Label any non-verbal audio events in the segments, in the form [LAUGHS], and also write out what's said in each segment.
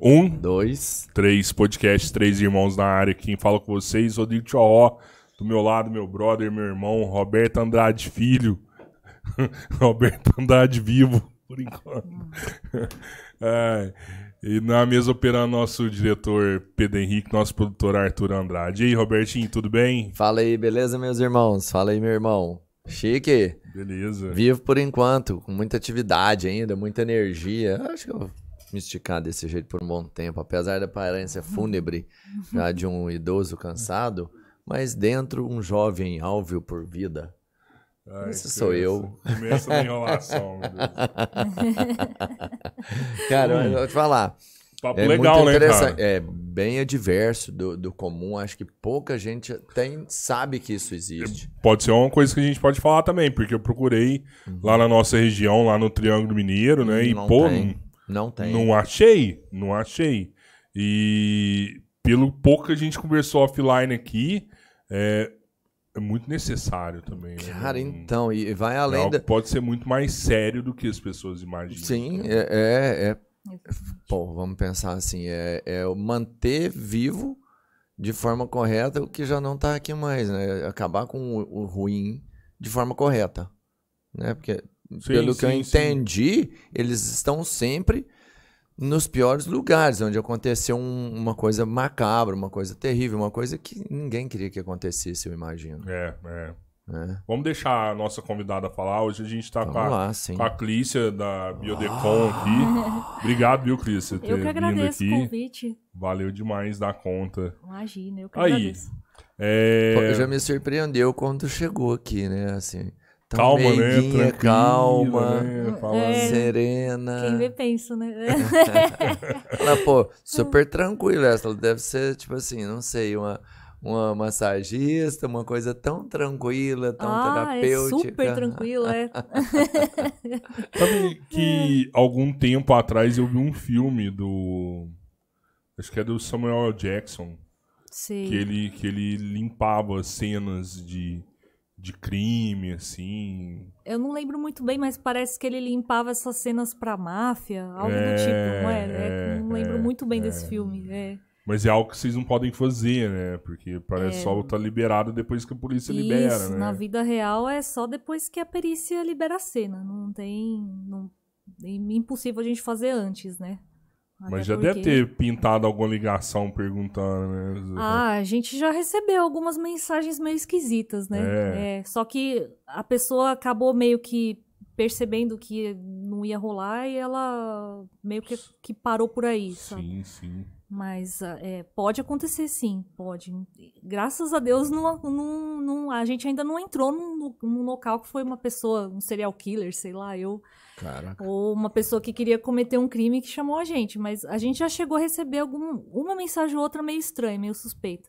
Um, dois, três podcasts, três irmãos na área. Quem fala com vocês, Rodrigo Tchorró, do meu lado, meu brother, meu irmão, Roberto Andrade Filho. [LAUGHS] Roberto Andrade vivo, por enquanto. [LAUGHS] é, e na mesa operando nosso diretor Pedro Henrique, nosso produtor Arthur Andrade. E aí, Robertinho, tudo bem? Fala aí, beleza, meus irmãos? Fala aí, meu irmão. Chique. Beleza. Vivo por enquanto, com muita atividade ainda, muita energia. Acho que eu desmistificar desse jeito por um bom tempo, apesar da aparência uhum. fúnebre já [LAUGHS] de um idoso cansado, mas dentro um jovem alvio por vida. Ai, Esse sou eu. Começa a enrolação, cara, eu vou te falar. Papo é legal, muito né, cara? É bem adverso do, do comum. Acho que pouca gente tem, sabe que isso existe. É, pode ser uma coisa que a gente pode falar também, porque eu procurei uhum. lá na nossa região, lá no Triângulo Mineiro, né? Uhum, não e, pô, tem. Não tem. Não achei, não achei. E pelo pouco que a gente conversou offline aqui, é, é muito necessário também. Né? Cara, né? então, e vai além é da... Pode ser muito mais sério do que as pessoas imaginam. Sim, né? é, é, é... Pô, vamos pensar assim, é, é manter vivo de forma correta o que já não está aqui mais, né? Acabar com o, o ruim de forma correta, né? Porque Sim, pelo sim, que eu entendi, sim. eles estão sempre nos piores lugares, onde aconteceu um, uma coisa macabra, uma coisa terrível, uma coisa que ninguém queria que acontecesse, eu imagino. É, é. é. Vamos deixar a nossa convidada falar. Hoje a gente está com, com, a Clícia da Biodecon ah. aqui. Obrigado, viu, Clícia, por ter eu que agradeço vindo aqui. O convite. Valeu demais da conta. Imagina, eu que Aí. agradeço. É... Já me surpreendeu quando chegou aqui, né? Assim, Tão calma, né? né? Calma, né? É, é, serena. Quem vê, penso, né? [LAUGHS] ela, pô, super tranquila. Ela deve ser, tipo assim, não sei, uma, uma massagista, uma coisa tão tranquila, tão ah, é terapêutica. É super tranquila, é. [LAUGHS] Sabe que é. algum tempo atrás eu vi um filme do. Acho que é do Samuel Jackson. Sim. Que ele, que ele limpava cenas de de crime, assim. Eu não lembro muito bem, mas parece que ele limpava essas cenas pra máfia, algo é, do tipo, é, não é? é, é não lembro é, muito bem é. desse filme. É. Mas é algo que vocês não podem fazer, né? Porque parece é. só tá liberado depois que a polícia Isso, libera, né? Na vida real é só depois que a perícia libera a cena. Não tem. Não, é impossível a gente fazer antes, né? Mas já porque... deve ter pintado alguma ligação perguntando, né? Ah, a gente já recebeu algumas mensagens meio esquisitas, né? É. é. só que a pessoa acabou meio que percebendo que não ia rolar e ela meio que, que parou por aí, sim, sabe? Sim, sim. Mas ah, é, pode acontecer sim, pode. Graças a Deus não, não, não a gente ainda não entrou num, num local que foi uma pessoa, um serial killer, sei lá, eu... Caraca. Ou uma pessoa que queria cometer um crime que chamou a gente, mas a gente já chegou a receber algum, uma mensagem ou outra meio estranha, meio suspeita.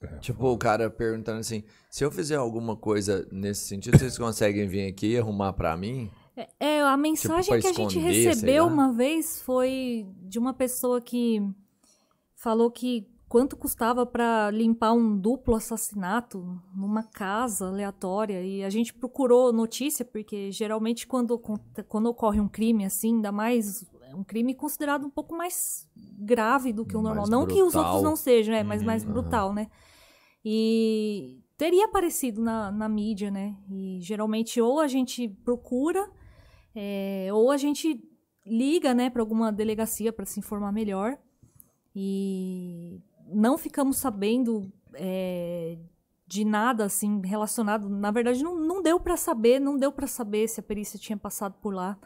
É, tipo, o cara perguntando assim: se eu fizer alguma coisa nesse sentido, vocês conseguem vir aqui e arrumar para mim? É, é a tipo, mensagem tipo, que a gente recebeu uma vez foi de uma pessoa que falou que quanto custava para limpar um duplo assassinato numa casa aleatória. E a gente procurou notícia, porque geralmente quando, quando ocorre um crime assim, ainda mais um crime considerado um pouco mais grave do que o normal. Mais não brutal. que os outros não sejam, né, mas uhum, mais uhum. brutal, né? E teria aparecido na, na mídia, né? E geralmente ou a gente procura, é, ou a gente liga, né, para alguma delegacia para se informar melhor. E não ficamos sabendo é, de nada assim relacionado. Na verdade, não, não deu para saber, não deu para saber se a perícia tinha passado por lá.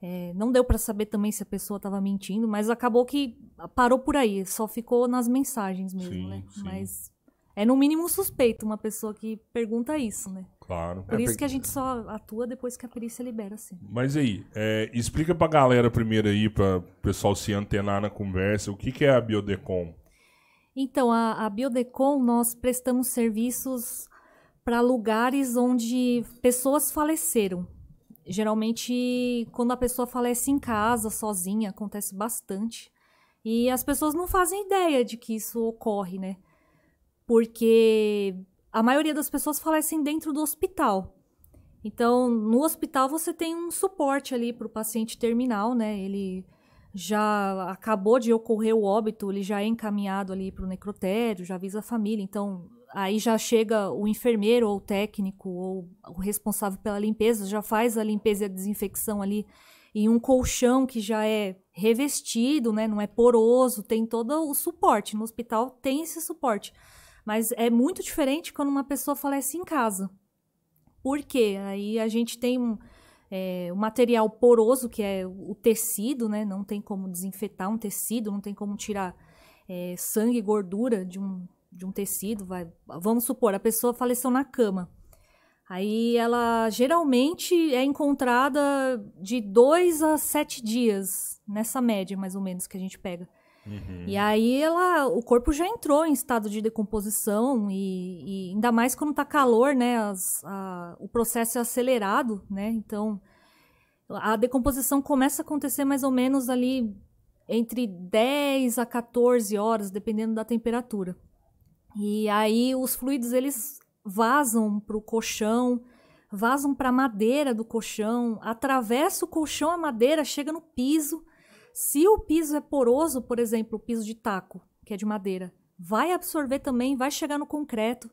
É, não deu para saber também se a pessoa estava mentindo, mas acabou que parou por aí, só ficou nas mensagens mesmo, sim, né? Sim. Mas é no mínimo suspeito uma pessoa que pergunta isso, né? Claro. Por é isso per... que a gente só atua depois que a perícia libera, sim. Mas aí, é, explica pra galera primeiro aí, pra o pessoal se antenar na conversa, o que, que é a Biodecom? Então, a, a Biodecon, nós prestamos serviços para lugares onde pessoas faleceram. Geralmente, quando a pessoa falece em casa, sozinha, acontece bastante. E as pessoas não fazem ideia de que isso ocorre, né? Porque a maioria das pessoas falecem dentro do hospital. Então, no hospital você tem um suporte ali para o paciente terminal, né? Ele já acabou de ocorrer o óbito, ele já é encaminhado ali para o necrotério, já avisa a família. Então, aí já chega o enfermeiro ou o técnico ou o responsável pela limpeza, já faz a limpeza e a desinfecção ali em um colchão que já é revestido, né? Não é poroso, tem todo o suporte. No hospital tem esse suporte. Mas é muito diferente quando uma pessoa falece em casa. Por quê? Aí a gente tem um, é, o material poroso, que é o tecido, né? Não tem como desinfetar um tecido, não tem como tirar é, sangue e gordura de um, de um tecido. Vai, vamos supor, a pessoa faleceu na cama. Aí ela geralmente é encontrada de dois a sete dias, nessa média mais ou menos que a gente pega. Uhum. E aí ela, o corpo já entrou em estado de decomposição e, e ainda mais quando tá calor, né? As, a, o processo é acelerado, né? Então a decomposição começa a acontecer mais ou menos ali entre 10 a 14 horas, dependendo da temperatura. E aí os fluidos eles vazam para o colchão, vazam para a madeira do colchão, atravessa o colchão, a madeira chega no piso se o piso é poroso, por exemplo, o piso de taco, que é de madeira, vai absorver também, vai chegar no concreto.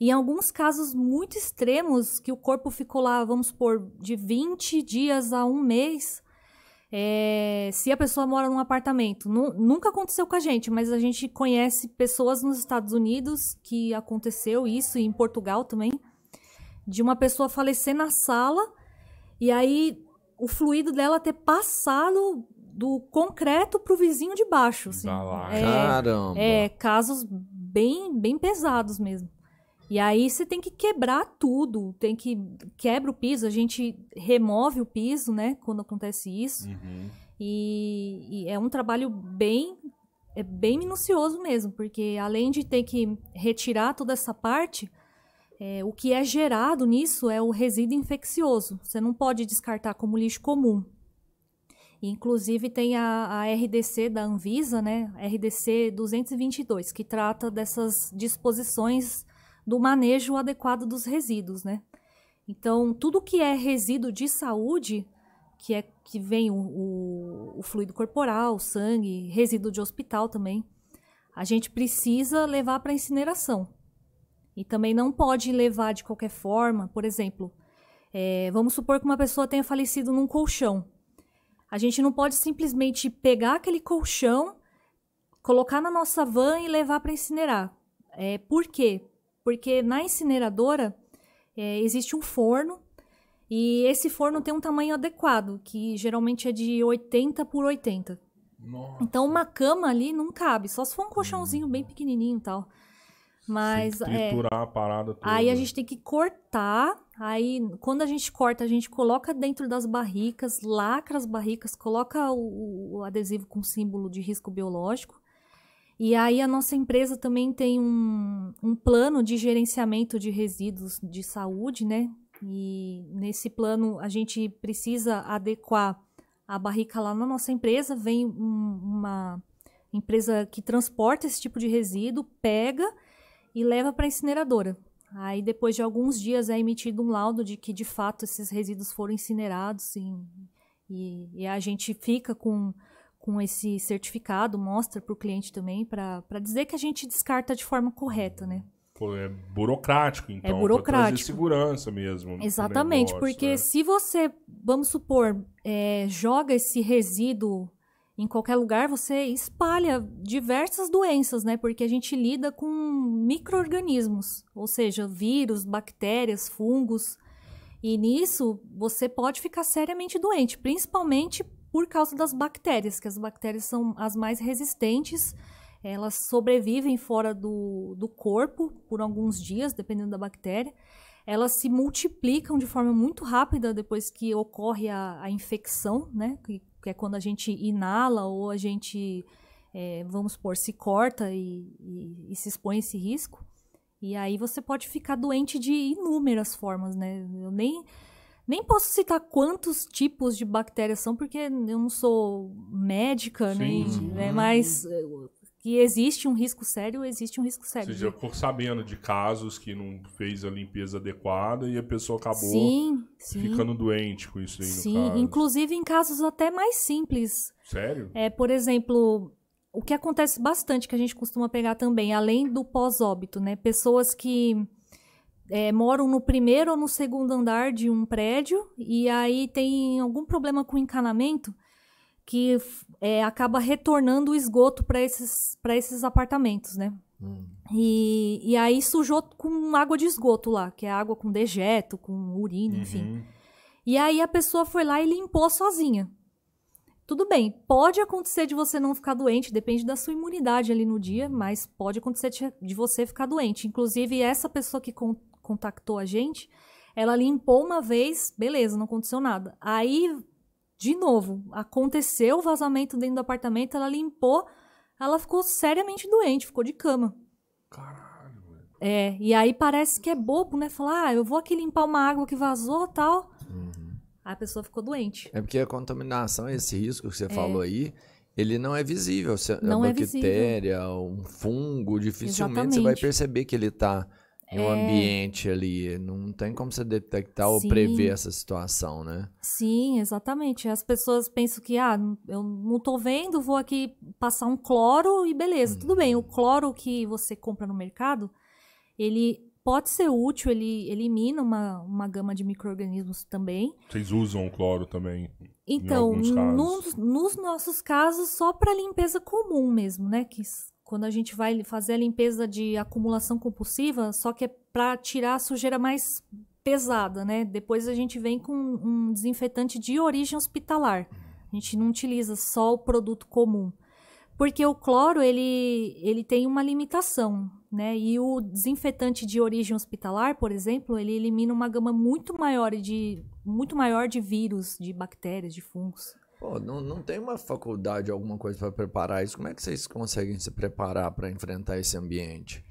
Em alguns casos muito extremos, que o corpo ficou lá, vamos supor, de 20 dias a um mês, é, se a pessoa mora num apartamento. Nu nunca aconteceu com a gente, mas a gente conhece pessoas nos Estados Unidos que aconteceu isso, e em Portugal também, de uma pessoa falecer na sala e aí o fluido dela ter passado do concreto pro vizinho de baixo. Assim. É, Caramba! É, casos bem, bem pesados mesmo. E aí você tem que quebrar tudo, tem que quebra o piso, a gente remove o piso, né, quando acontece isso. Uhum. E, e, é um trabalho bem é bem minucioso mesmo, porque além de ter que retirar toda essa parte, é, o que é gerado nisso é o resíduo infeccioso. Você não pode descartar como lixo comum. Inclusive tem a, a, RDC da Anvisa, né? RDC 222, que trata dessas disposições do manejo adequado dos resíduos, né? Então, tudo que é resíduo de saúde, que é que vem o, o, o fluido corporal, o sangue, resíduo de hospital também, a gente precisa levar para incineração. E também não pode levar de qualquer forma, por exemplo, é, vamos supor que uma pessoa tenha falecido num colchão a gente não pode simplesmente pegar aquele colchão, colocar na nossa van e levar para incinerar. É, por quê? Porque na incineradora é, existe um forno e esse forno tem um tamanho adequado, que geralmente é de 80 por 80. Nossa. Então uma cama ali não cabe, só se for um colchãozinho hum. bem uhum. pequenininho e tal. Mas é, triturar é, a parada toda. Aí a gente tem que cortar Aí, quando a gente corta, a gente coloca dentro das barricas, lacra as barricas, coloca o, o adesivo com símbolo de risco biológico. E aí, a nossa empresa também tem um, um plano de gerenciamento de resíduos de saúde, né? E nesse plano, a gente precisa adequar a barrica lá na nossa empresa. Vem um, uma empresa que transporta esse tipo de resíduo, pega e leva para a incineradora. Aí, depois de alguns dias, é emitido um laudo de que, de fato, esses resíduos foram incinerados e, e, e a gente fica com, com esse certificado, mostra para o cliente também, para dizer que a gente descarta de forma correta, né? Pô, é burocrático, então. É burocrático. segurança mesmo. Exatamente, negócio, porque é. se você, vamos supor, é, joga esse resíduo em qualquer lugar, você espalha diversas doenças, né? Porque a gente lida com micro-organismos, ou seja, vírus, bactérias, fungos. E nisso você pode ficar seriamente doente, principalmente por causa das bactérias, que as bactérias são as mais resistentes, elas sobrevivem fora do, do corpo por alguns dias, dependendo da bactéria. Elas se multiplicam de forma muito rápida depois que ocorre a, a infecção, né? Que que é quando a gente inala ou a gente, é, vamos supor, se corta e, e, e se expõe a esse risco. E aí você pode ficar doente de inúmeras formas, né? Eu nem, nem posso citar quantos tipos de bactérias são, porque eu não sou médica, Sim. nem, né? Uhum. mas que existe um risco sério, existe um risco sério. Ou seja, por né? sabendo de casos que não fez a limpeza adequada e a pessoa acabou sim, sim. ficando doente com isso aí sim, no caso. Sim, inclusive em casos até mais simples. Sério? É, por exemplo, o que acontece bastante que a gente costuma pegar também, além do pós-óbito, né? Pessoas que é, moram no primeiro ou no segundo andar de um prédio e aí tem algum problema com encanamento que é, acaba retornando o esgoto para esses, esses apartamentos, né? Hum. E, e aí sujou com água de esgoto lá, que é água com dejeto, com urina, uhum. enfim. E aí a pessoa foi lá e limpou sozinha. Tudo bem, pode acontecer de você não ficar doente, depende da sua imunidade ali no dia, uhum. mas pode acontecer de você ficar doente. Inclusive, essa pessoa que con contactou a gente, ela limpou uma vez, beleza, não aconteceu nada. Aí de novo, aconteceu o vazamento dentro do apartamento, ela limpou, ela ficou seriamente doente, ficou de cama. Caralho, velho. É, e aí parece que é bobo, né? Falar, ah, eu vou aqui limpar uma água que vazou tal. Uhum. Aí a pessoa ficou doente. É porque a contaminação, esse risco que você é. falou aí, ele não é visível. Se não é uma é bactéria, visível. um fungo, dificilmente Exatamente. você vai perceber que ele está e é o é... ambiente ali. Não tem como você detectar Sim. ou prever essa situação, né? Sim, exatamente. As pessoas pensam que, ah, eu não tô vendo, vou aqui passar um cloro e beleza. Hum. Tudo bem, o uhum. cloro que você compra no mercado, ele pode ser útil, ele elimina uma, uma gama de micro-organismos também. Vocês usam cloro também? Então, nos, nos nossos casos, só para limpeza comum mesmo, né? Que quando a gente vai fazer a limpeza de acumulação compulsiva, só que é para tirar a sujeira mais pesada, né? Depois a gente vem com um desinfetante de origem hospitalar. A gente não utiliza só o produto comum. Porque o cloro, ele, ele tem uma limitação, né? E o desinfetante de origem hospitalar, por exemplo, ele elimina uma gama muito maior de, muito maior de vírus, de bactérias, de fungos. Pô, não, não tem uma faculdade, alguma coisa para preparar isso? Como é que vocês conseguem se preparar para enfrentar esse ambiente?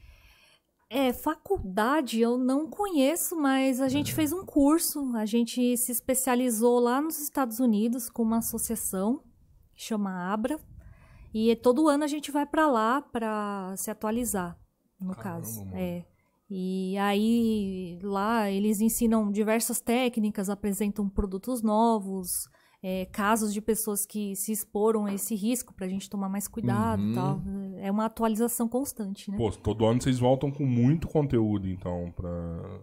É, faculdade eu não conheço, mas a gente fez um curso, a gente se especializou lá nos Estados Unidos com uma associação que chama Abra, e é, todo ano a gente vai para lá para se atualizar, no Caramba, caso. É. E aí lá eles ensinam diversas técnicas, apresentam produtos novos, é, casos de pessoas que se exporam a esse risco para a gente tomar mais cuidado uhum. tal. É, é uma atualização constante, né? Pô, todo ano vocês voltam com muito conteúdo, então, para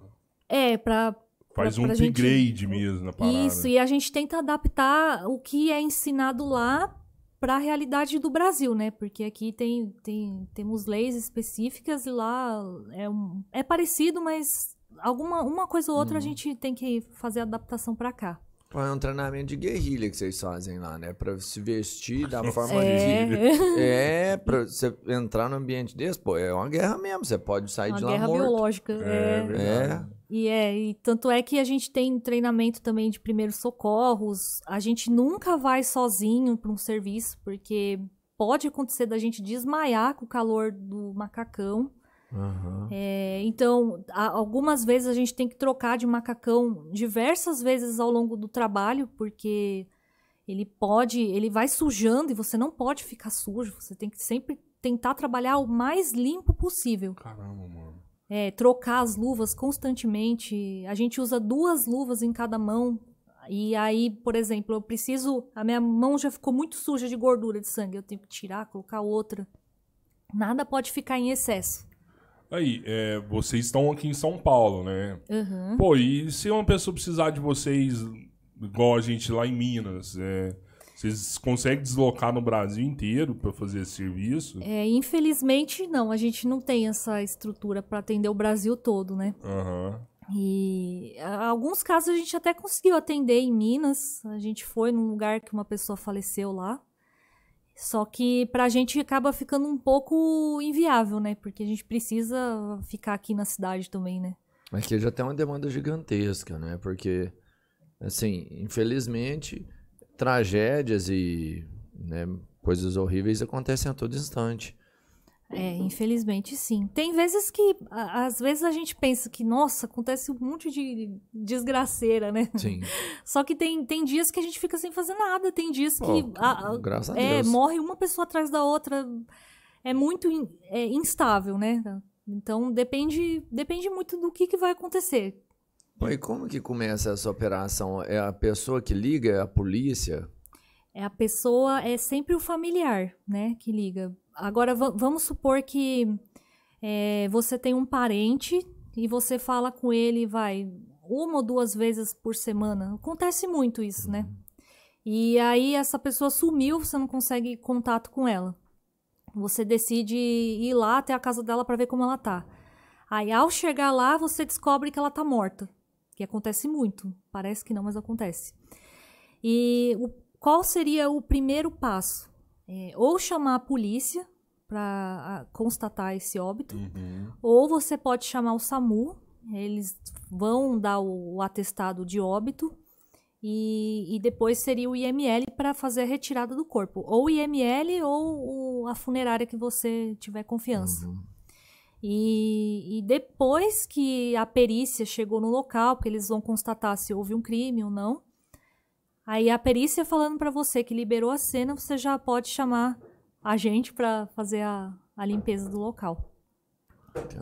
É, para Faz pra, um pra upgrade gente... mesmo na parada. Isso, e a gente tenta adaptar o que é ensinado lá para a realidade do Brasil, né? Porque aqui tem, tem temos leis específicas e lá é, um, é parecido, mas alguma uma coisa ou outra hum. a uhum. gente tem que fazer adaptação para cá. É um treinamento de guerrilha que vocês fazem lá, né? Pra se vestir da [LAUGHS] forma é. de. É, pra você entrar no ambiente desse, pô, é uma guerra mesmo. Você pode sair uma de lá. Uma guerra morto. biológica. É, é. é. E é, e tanto é que a gente tem treinamento também de primeiros socorros. A gente nunca vai sozinho para um serviço, porque pode acontecer da gente desmaiar com o calor do macacão. Uhum. É, então, algumas vezes a gente tem que trocar de macacão diversas vezes ao longo do trabalho, porque ele pode, ele vai sujando e você não pode ficar sujo, você tem que sempre tentar trabalhar o mais limpo possível. Caramba, mano. É, trocar as luvas constantemente. A gente usa duas luvas em cada mão. E aí, por exemplo, eu preciso. A minha mão já ficou muito suja de gordura de sangue. Eu tenho que tirar, colocar outra. Nada pode ficar em excesso. Aí, é, vocês estão aqui em São Paulo, né? Uhum. Pô, e se uma pessoa precisar de vocês, igual a gente lá em Minas, é, vocês conseguem deslocar no Brasil inteiro para fazer esse serviço? É, infelizmente não, a gente não tem essa estrutura para atender o Brasil todo, né? Uhum. E alguns casos a gente até conseguiu atender em Minas. A gente foi num lugar que uma pessoa faleceu lá. Só que pra gente acaba ficando um pouco inviável, né? Porque a gente precisa ficar aqui na cidade também, né? Mas que já tem uma demanda gigantesca, né? Porque, assim, infelizmente, tragédias e né, coisas horríveis acontecem a todo instante. É, infelizmente sim. Tem vezes que, às vezes a gente pensa que, nossa, acontece um monte de desgraceira, né? Sim. [LAUGHS] Só que tem, tem dias que a gente fica sem fazer nada, tem dias que. Oh, a, a, graças a é, Deus. Morre uma pessoa atrás da outra. É muito in, é, instável, né? Então depende, depende muito do que, que vai acontecer. E como que começa essa operação? É a pessoa que liga? É a polícia? É a pessoa, é sempre o familiar, né, que liga Agora, vamos supor que é, você tem um parente e você fala com ele, vai, uma ou duas vezes por semana. Acontece muito isso, né? E aí essa pessoa sumiu, você não consegue contato com ela. Você decide ir lá até a casa dela para ver como ela tá. Aí ao chegar lá, você descobre que ela tá morta. Que acontece muito. Parece que não, mas acontece. E o, qual seria o primeiro passo? é, ou chamar a polícia para constatar esse óbito, uhum. ou você pode chamar o SAMU, eles vão dar o, o atestado de óbito e, e, depois seria o IML para fazer a retirada do corpo, ou o IML ou o, a funerária que você tiver confiança. Uhum. E, e, depois que a perícia chegou no local, porque eles vão constatar se houve um crime ou não, Aí a perícia falando para você que liberou a cena, você já pode chamar a gente para fazer a, a limpeza do local.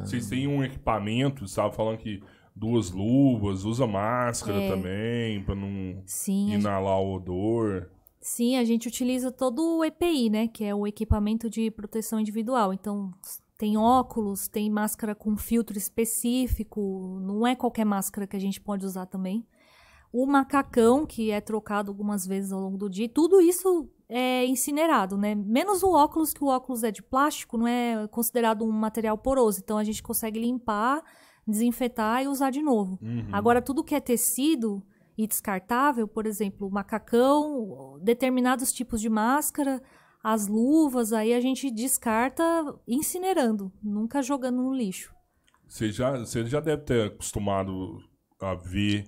Vocês têm um equipamento, sabe? Falando que duas luvas, usa máscara é. também, para não Sim, inalar gente... o odor. Sim, a gente utiliza todo o EPI, né? Que é o equipamento de proteção individual. Então, tem óculos, tem máscara com filtro específico. Não é qualquer máscara que a gente pode usar também o macacão, que é trocado algumas vezes ao longo do dia, tudo isso é incinerado, né? Menos o óculos, que o óculos é de plástico, não é considerado um material poroso, então a gente consegue limpar, desinfetar e usar de novo. Uhum. Agora, tudo que é tecido e descartável, por exemplo, macacão, determinados tipos de máscara, as luvas, aí a gente descarta incinerando, nunca jogando no lixo. Você já, você já deve ter acostumado a ver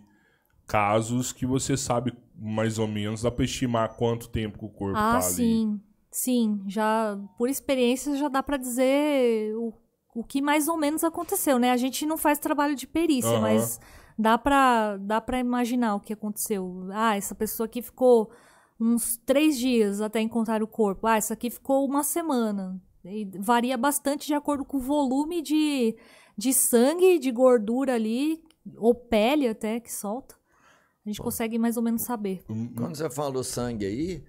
casos que você sabe mais ou menos, dá pra estimar quanto tempo que o corpo ah, tá ali. Ah, sim. Sim, já por experiência já dá para dizer o, o que mais ou menos aconteceu, né? A gente não faz trabalho de perícia, uhum. mas dá pra, dá pra imaginar o que aconteceu. Ah, essa pessoa aqui ficou uns três dias até encontrar o corpo. Ah, essa aqui ficou uma semana. E varia bastante de acordo com o volume de, de sangue, de gordura ali, ou pele até que solta. A gente consegue mais ou menos saber. Quando você fala o sangue aí,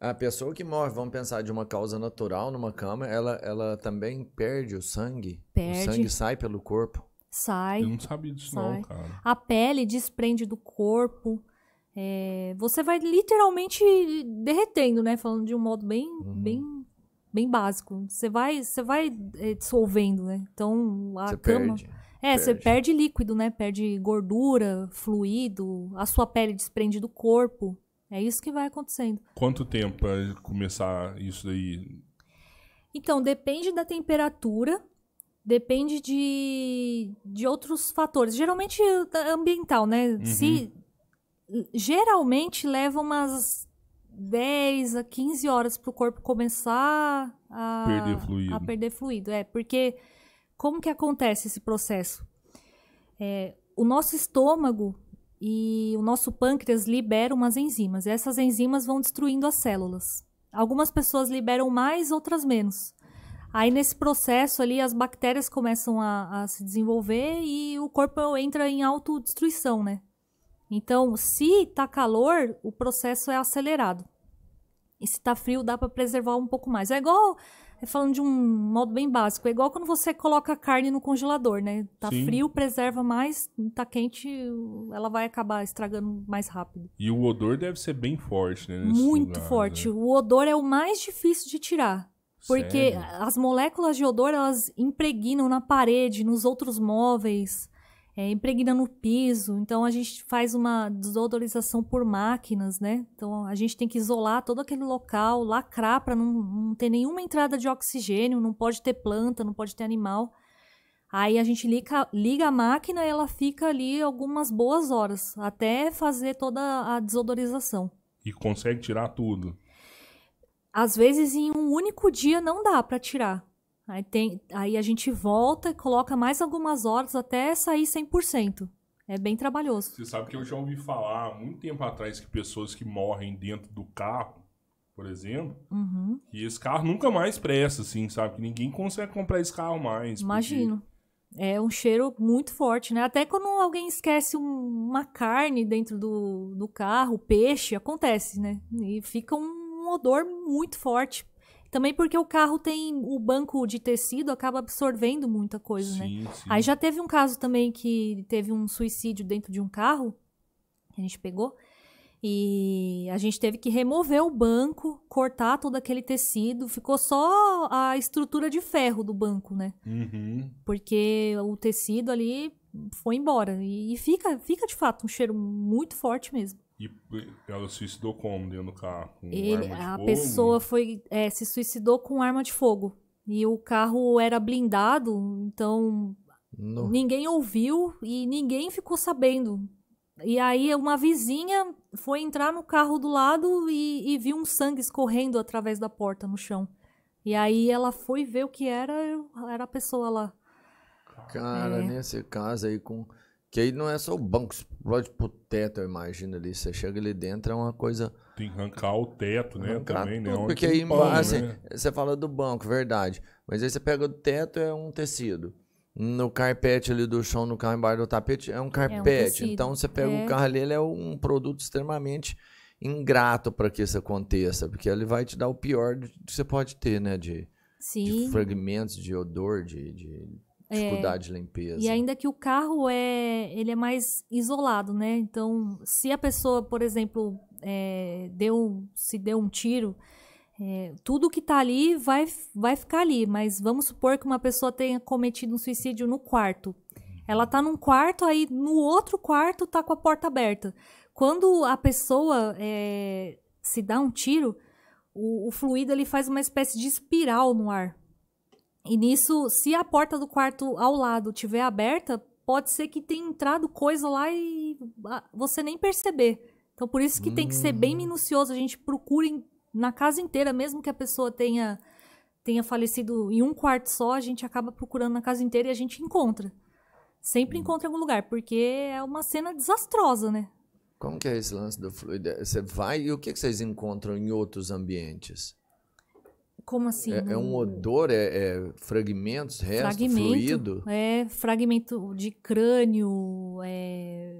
a pessoa que morre, vamos pensar de uma causa natural numa cama, ela, ela também perde o sangue? Perde. O sangue sai pelo corpo? Sai. Eu não sabia disso sai. não, cara. A pele desprende do corpo. É, você vai literalmente derretendo, né? Falando de um modo bem, uhum. bem, bem básico. Você vai, você vai é, dissolvendo, né? Então a você cama... Perde é, perde. você perde líquido, né? Perde gordura, fluido, a sua pele desprende do corpo. É isso que vai acontecendo. Quanto tempo para começar isso daí? Então, depende da temperatura, depende de, de outros fatores. Geralmente ambiental, né? Uhum. Se geralmente leva umas 10 a 15 horas para o corpo começar a perder fluido. A perder fluido, é, porque como que acontece esse processo? É, o nosso estômago e o nosso pâncreas liberam umas enzimas. essas enzimas vão destruindo as células. Algumas pessoas liberam mais, outras menos. Aí nesse processo ali as bactérias começam a, a se desenvolver e o corpo entra em autodestruição, né? Então, se tá calor, o processo é acelerado. E se tá frio, dá para preservar um pouco mais. É igual é falando de um modo bem básico. É igual quando você coloca a carne no congelador, né? Tá Sim. frio, preserva mais, tá quente, ela vai acabar estragando mais rápido. E o odor deve ser bem forte, né? Muito lugar, né? forte. Né? O odor é o mais difícil de tirar. Porque Sério? as moléculas de odor, elas impregnam na parede, nos outros móveis é, impregna no piso. Então a gente faz uma desodorização por máquinas, né? Então a gente tem que isolar todo aquele local, lacrar para não, não ter nenhuma entrada de oxigênio, não pode ter planta, não pode ter animal. Aí a gente liga, liga a máquina e ela fica ali algumas boas horas, até fazer toda a desodorização. E consegue tirar tudo? Às vezes em um único dia não dá para tirar Aí, tem, aí a gente volta e coloca mais algumas horas até sair 100%. É bem trabalhoso. Você sabe que eu já ouvi falar há muito tempo atrás que pessoas que morrem dentro do carro, por exemplo, uhum. e esse carro nunca mais presta, assim, sabe? Que ninguém consegue comprar esse carro mais. Imagino. Porque... É um cheiro muito forte, né? Até quando alguém esquece um, uma carne dentro do, do carro, peixe, acontece, né? E fica um, um odor muito forte também porque o carro tem o banco de tecido, acaba absorvendo muita coisa, né? sim, né? Sim. Aí já teve um caso também que teve um suicídio dentro de um carro, que a gente pegou, e a gente teve que remover o banco, cortar todo aquele tecido, ficou só a estrutura de ferro do banco, né? Uhum. Porque o tecido ali foi embora. E, fica, fica de fato um cheiro muito forte mesmo. E ela suicidou como dentro do carro? Com Ele, arma de a fogo? pessoa foi é, se suicidou com arma de fogo. E o carro era blindado, então no. ninguém ouviu e ninguém ficou sabendo. E aí uma vizinha foi entrar no carro do lado e, e viu um sangue escorrendo através da porta no chão. E aí ela foi ver o que era, era a pessoa lá. Cara, é. nesse caso aí com que aí não é só o banco, explode pro teto, eu imagino ali. Você chega ali dentro, é uma coisa. Tem que arrancar o teto, né? Também, né? tudo, né? Porque aí embaixo, né? assim, você fala do banco, verdade. Mas aí você pega o teto, é um tecido. No carpete ali do chão, no carro embaixo do tapete, é um carpete. É um então você pega é. o carro ali, ele é um produto extremamente ingrato para que isso aconteça, porque ele vai te dar o pior que você pode ter, né? De, de fragmentos, de odor, de, de é. dificuldade é, de limpeza. E ainda que o carro é, ele é mais isolado, né? Então, se a pessoa, por exemplo, é, deu, se deu um tiro, é, tudo que tá ali vai, vai ficar ali. Mas vamos supor que uma pessoa tenha cometido um suicídio no quarto. Ela tá num quarto, aí no outro quarto tá com a porta aberta. Quando a pessoa é, se dá um tiro, o, o fluido ele faz uma espécie de espiral no ar. E nisso, se a porta do quarto ao lado tiver aberta, pode ser que tenha entrado coisa lá e você nem perceber. Então, por isso que hum. tem que ser bem hum. minucioso. A gente procura em, na casa inteira, mesmo que a pessoa tenha, tenha falecido em um quarto só, a gente acaba procurando na casa inteira e a gente encontra. Sempre hum. encontra algum lugar, porque é uma cena desastrosa, né? Como que é esse lance do fluido? Você vai e o que vocês encontram em outros ambientes? Como assim? É, é um odor, é, é fragmentos, resto, fragmento, fluido? É, fragmento de crânio, é...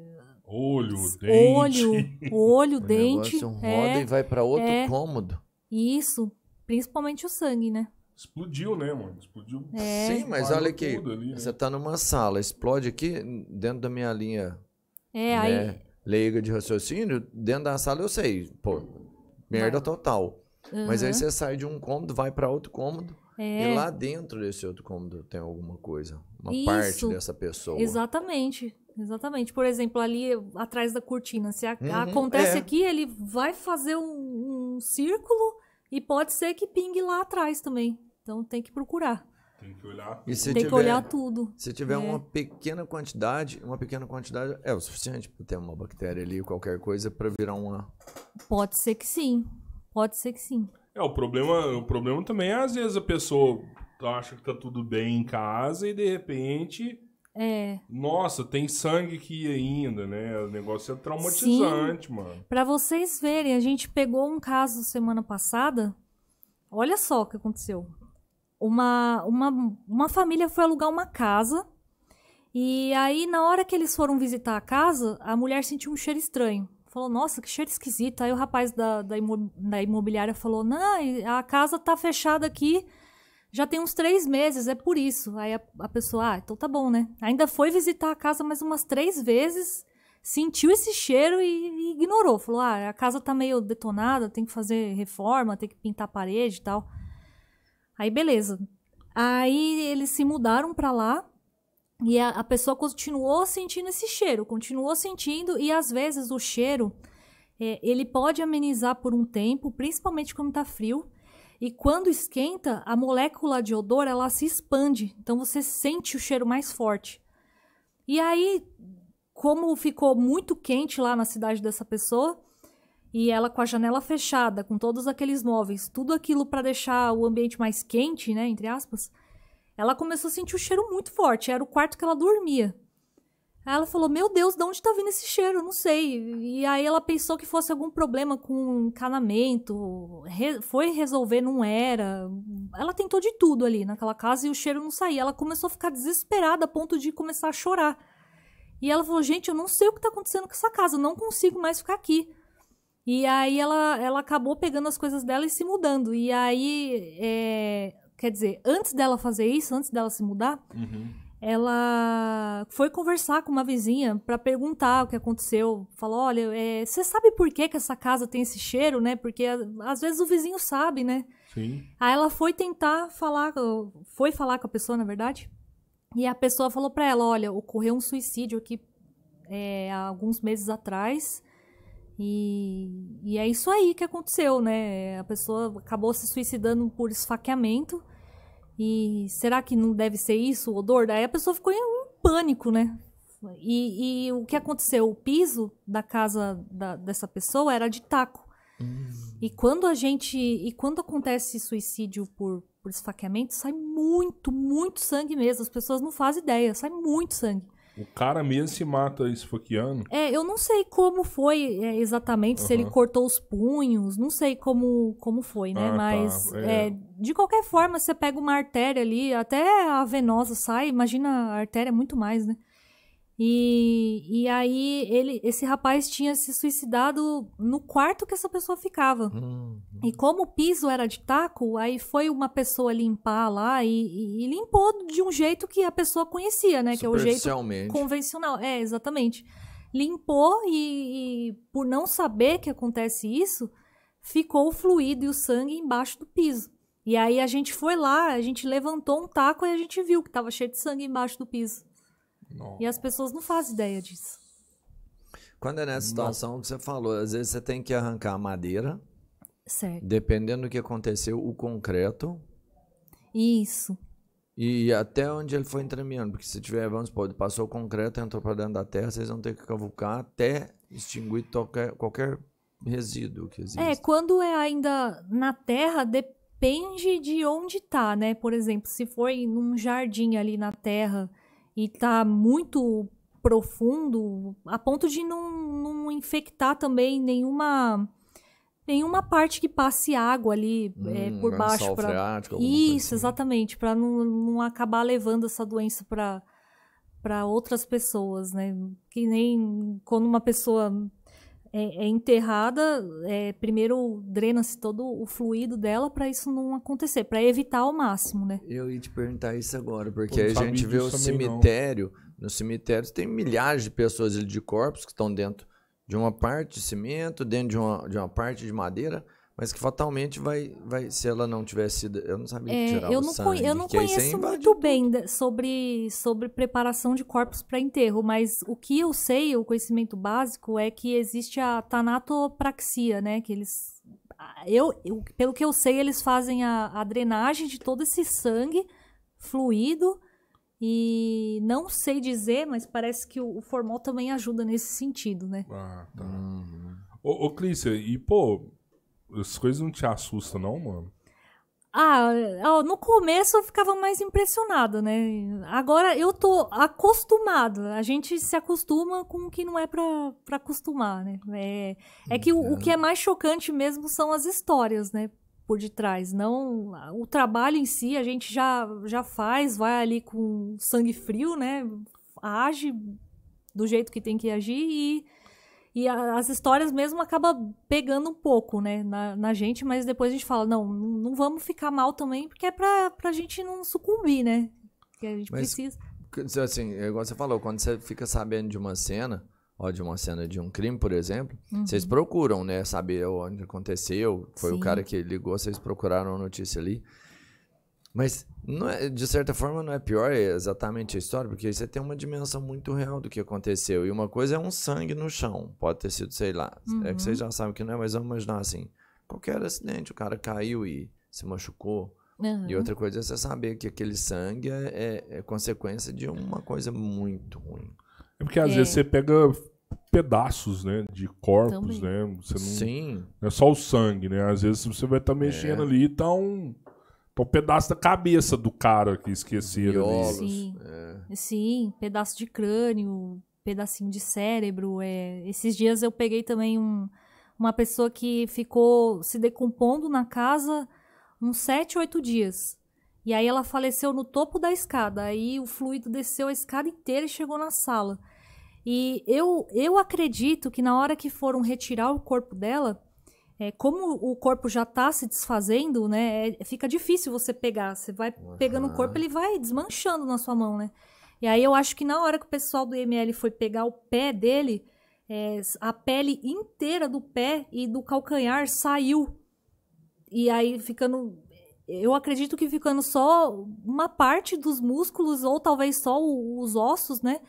Olho, olho dente. Olho, olho, [LAUGHS] dente. É roda é, e vai para outro é. cômodo. Isso, principalmente o sangue, né? Explodiu, né, mano? Explodiu. É. Sim, mas olha aqui, ali, né? você tá numa sala, explode aqui dentro da minha linha é, né, aí... leiga de raciocínio, dentro da sala eu sei, pô, merda total. Mas aí você sai de um cômodo, vai para outro cômodo. É. E lá dentro desse outro cômodo tem alguma coisa, uma Isso. parte dessa pessoa. Exatamente. Exatamente. Por exemplo, ali atrás da cortina, se a, uhum, acontece é. aqui, ele vai fazer um, um, círculo e pode ser que pingue lá atrás também. Então tem que procurar. Tem que olhar. E se tem tiver, que olhar tudo. Se tiver é. uma pequena quantidade, uma pequena quantidade é o suficiente para ter uma bactéria ali, qualquer coisa, para virar uma. Pode ser que sim. Pode ser que sim. É, o problema, o problema também é às vezes a pessoa acha que tá tudo bem em casa e de repente. É. Nossa, tem sangue aqui ainda, né? O negócio é traumatizante, sim. mano. Para vocês verem, a gente pegou um caso semana passada. Olha só o que aconteceu. Uma, uma, uma família foi alugar uma casa. E aí, na hora que eles foram visitar a casa, a mulher sentiu um cheiro estranho falou, nossa, que cheiro esquisito. Aí o rapaz da, da, da imobiliária falou, não, a casa tá fechada aqui já tem uns três meses, é por isso. Aí a, a pessoa, ah, então tá bom, né? Ainda foi visitar a casa mais umas três vezes, sentiu esse cheiro e, e ignorou. Falou, ah, a casa tá meio detonada, tem que fazer reforma, tem que pintar a parede e tal. Aí beleza. Aí eles se mudaram pra lá e a, a pessoa continuou sentindo esse cheiro, continuou sentindo, e às vezes o cheiro é, ele pode amenizar por um tempo, principalmente quando está frio. E quando esquenta, a molécula de odor ela se expande, então você sente o cheiro mais forte. E aí, como ficou muito quente lá na cidade dessa pessoa, e ela com a janela fechada, com todos aqueles móveis, tudo aquilo para deixar o ambiente mais quente, né, entre aspas, ela começou a sentir o cheiro muito forte, era o quarto que ela dormia. Aí ela falou: Meu Deus, de onde tá vindo esse cheiro? Eu não sei. E aí ela pensou que fosse algum problema com encanamento, re foi resolver, não era. Ela tentou de tudo ali naquela casa e o cheiro não saía. Ela começou a ficar desesperada a ponto de começar a chorar. E ela falou: Gente, eu não sei o que tá acontecendo com essa casa, eu não consigo mais ficar aqui. E aí ela, ela acabou pegando as coisas dela e se mudando. E aí é, Quer dizer, antes dela fazer isso, antes dela se mudar, uhum. ela foi conversar com uma vizinha para perguntar o que aconteceu. Falou: olha, é, você é, sabe por que, que essa casa tem esse cheiro, né? Porque às vezes o vizinho sabe, né? Sim. Aí ela foi tentar falar, foi falar com a pessoa, na verdade. E a pessoa falou para ela: olha, ocorreu um suicídio aqui é, há alguns meses atrás. E, e, é isso aí que aconteceu, né? A pessoa acabou se suicidando por esfaqueamento. E será que não deve ser isso o odor? Daí a pessoa ficou em pânico, né? E, e, o que aconteceu? O piso da casa da, dessa pessoa era de taco. Hum. E quando a gente. E quando acontece suicídio por, por esfaqueamento, sai muito, muito sangue mesmo. As pessoas não fazem ideia, sai muito sangue. O cara mesmo se mata esfaqueando. É, eu não sei como foi é, exatamente, uhum. se ele cortou os punhos, não sei como, como foi, né? Ah, tá. Mas, tá. é. É, de qualquer forma, você pega uma artéria ali, até a venosa sai, imagina a artéria é muito mais, né? E, e aí ele, esse rapaz tinha se suicidado no quarto que essa pessoa ficava. Uhum. E como o piso era de taco, aí foi uma pessoa limpar lá e, e, e limpou de um jeito que a pessoa conhecia, né? Que é o jeito convencional. É, exatamente. Limpou e, e por não saber que acontece isso, ficou o fluido e o sangue embaixo do piso. E aí a gente foi lá, a gente levantou um taco e a gente viu que tava cheio de sangue embaixo do piso. Nossa. E as pessoas não fazem ideia disso. Quando é nessa situação que você falou, às vezes você tem que arrancar a madeira. Certo. Dependendo do que aconteceu, o concreto. Isso. E até onde ele foi entremeando, porque se tiver, vamos supor, passou o concreto, entrou para dentro da terra, vocês vão ter que cavucar até extinguir qualquer, qualquer resíduo que existe. É, quando é ainda na terra, depende de onde tá, né? Por exemplo, se for num jardim ali na terra, e tá muito profundo a ponto de não, não infectar também nenhuma nenhuma parte que passe água ali hum, é, por baixo para isso assim, né? exatamente para não, não acabar levando essa doença para para outras pessoas né que nem quando uma pessoa é, é enterrada, é, primeiro drena-se todo o fluido dela para isso não acontecer, para evitar ao máximo, né? Eu ia te perguntar isso agora, porque Pô, a gente vê o cemitério, não. no cemitério tem milhares de pessoas de corpos que estão dentro de uma parte de cimento, dentro de uma, de uma parte de madeira mas que fatalmente vai, vai se ela não tivesse sido, eu não sabia é, tirar eu não sangue, eu não conheço muito bem sobre sobre preparação de corpos para enterro, mas o que eu sei, o conhecimento básico é que existe a tanatopraxia, né, que eles eu, eu pelo que eu sei, eles fazem a, a drenagem de todo esse sangue fluido e não sei dizer, mas parece que o, o formal também ajuda nesse sentido, né? Ah, tá. Uhum. Ô, ô Clícia, e pô, essas coisas não te assustam, não, mano? Ah, no começo eu ficava mais impressionada, né? Agora eu tô acostumada. A gente se acostuma com o que não é pra, pra acostumar, né? É, é que o, o que é mais chocante mesmo são as histórias, né? Por detrás. Não o trabalho em si, a gente já, já faz, vai ali com sangue frio, né? Age do jeito que tem que agir e e a, as histórias mesmo acabam pegando um pouco, né, na, na, gente, mas depois a gente fala, não, não vamos ficar mal também, porque é pra, pra gente não sucumbir, né? Que a gente mas, precisa. Assim, é igual você falou, quando você fica sabendo de uma cena, ou de uma cena de um crime, por exemplo, uhum. vocês procuram, né, saber onde aconteceu, foi Sim. o cara que ligou, vocês procuraram a notícia ali. Mas, é, de certa forma, não é pior exatamente a história, porque você tem uma dimensão muito real do que aconteceu. E uma coisa é um sangue no chão. Pode ter sido, sei lá. Uhum. É que vocês uhum. já sabem que não é, mas vamos imaginar assim: qualquer acidente, o cara caiu e se machucou. Uhum. E outra coisa é você saber que aquele sangue é, é, é consequência de uma coisa muito ruim. É porque às é. vezes você pega pedaços, né, de corpos, Também. né? Você não, Sim. Não é só o sangue, né? Às vezes você vai estar tá mexendo é. ali e tá um um pedaço da cabeça do cara que esqueceram. Sim, é. sim, pedaço de crânio, pedacinho de cérebro. É. Esses dias eu peguei também um, uma pessoa que ficou se decompondo na casa uns sete, oito dias. E aí ela faleceu no topo da escada. Aí o fluido desceu a escada inteira e chegou na sala. E eu, eu acredito que na hora que foram retirar o corpo dela, é, como o corpo já está se desfazendo, né? É, fica difícil você pegar. Você vai uhum. pegando o corpo, ele vai desmanchando na sua mão, né? E aí eu acho que na hora que o pessoal do IML foi pegar o pé dele, é, a pele inteira do pé e do calcanhar saiu. E aí ficando. Eu acredito que ficando só uma parte dos músculos, ou talvez só os ossos, né?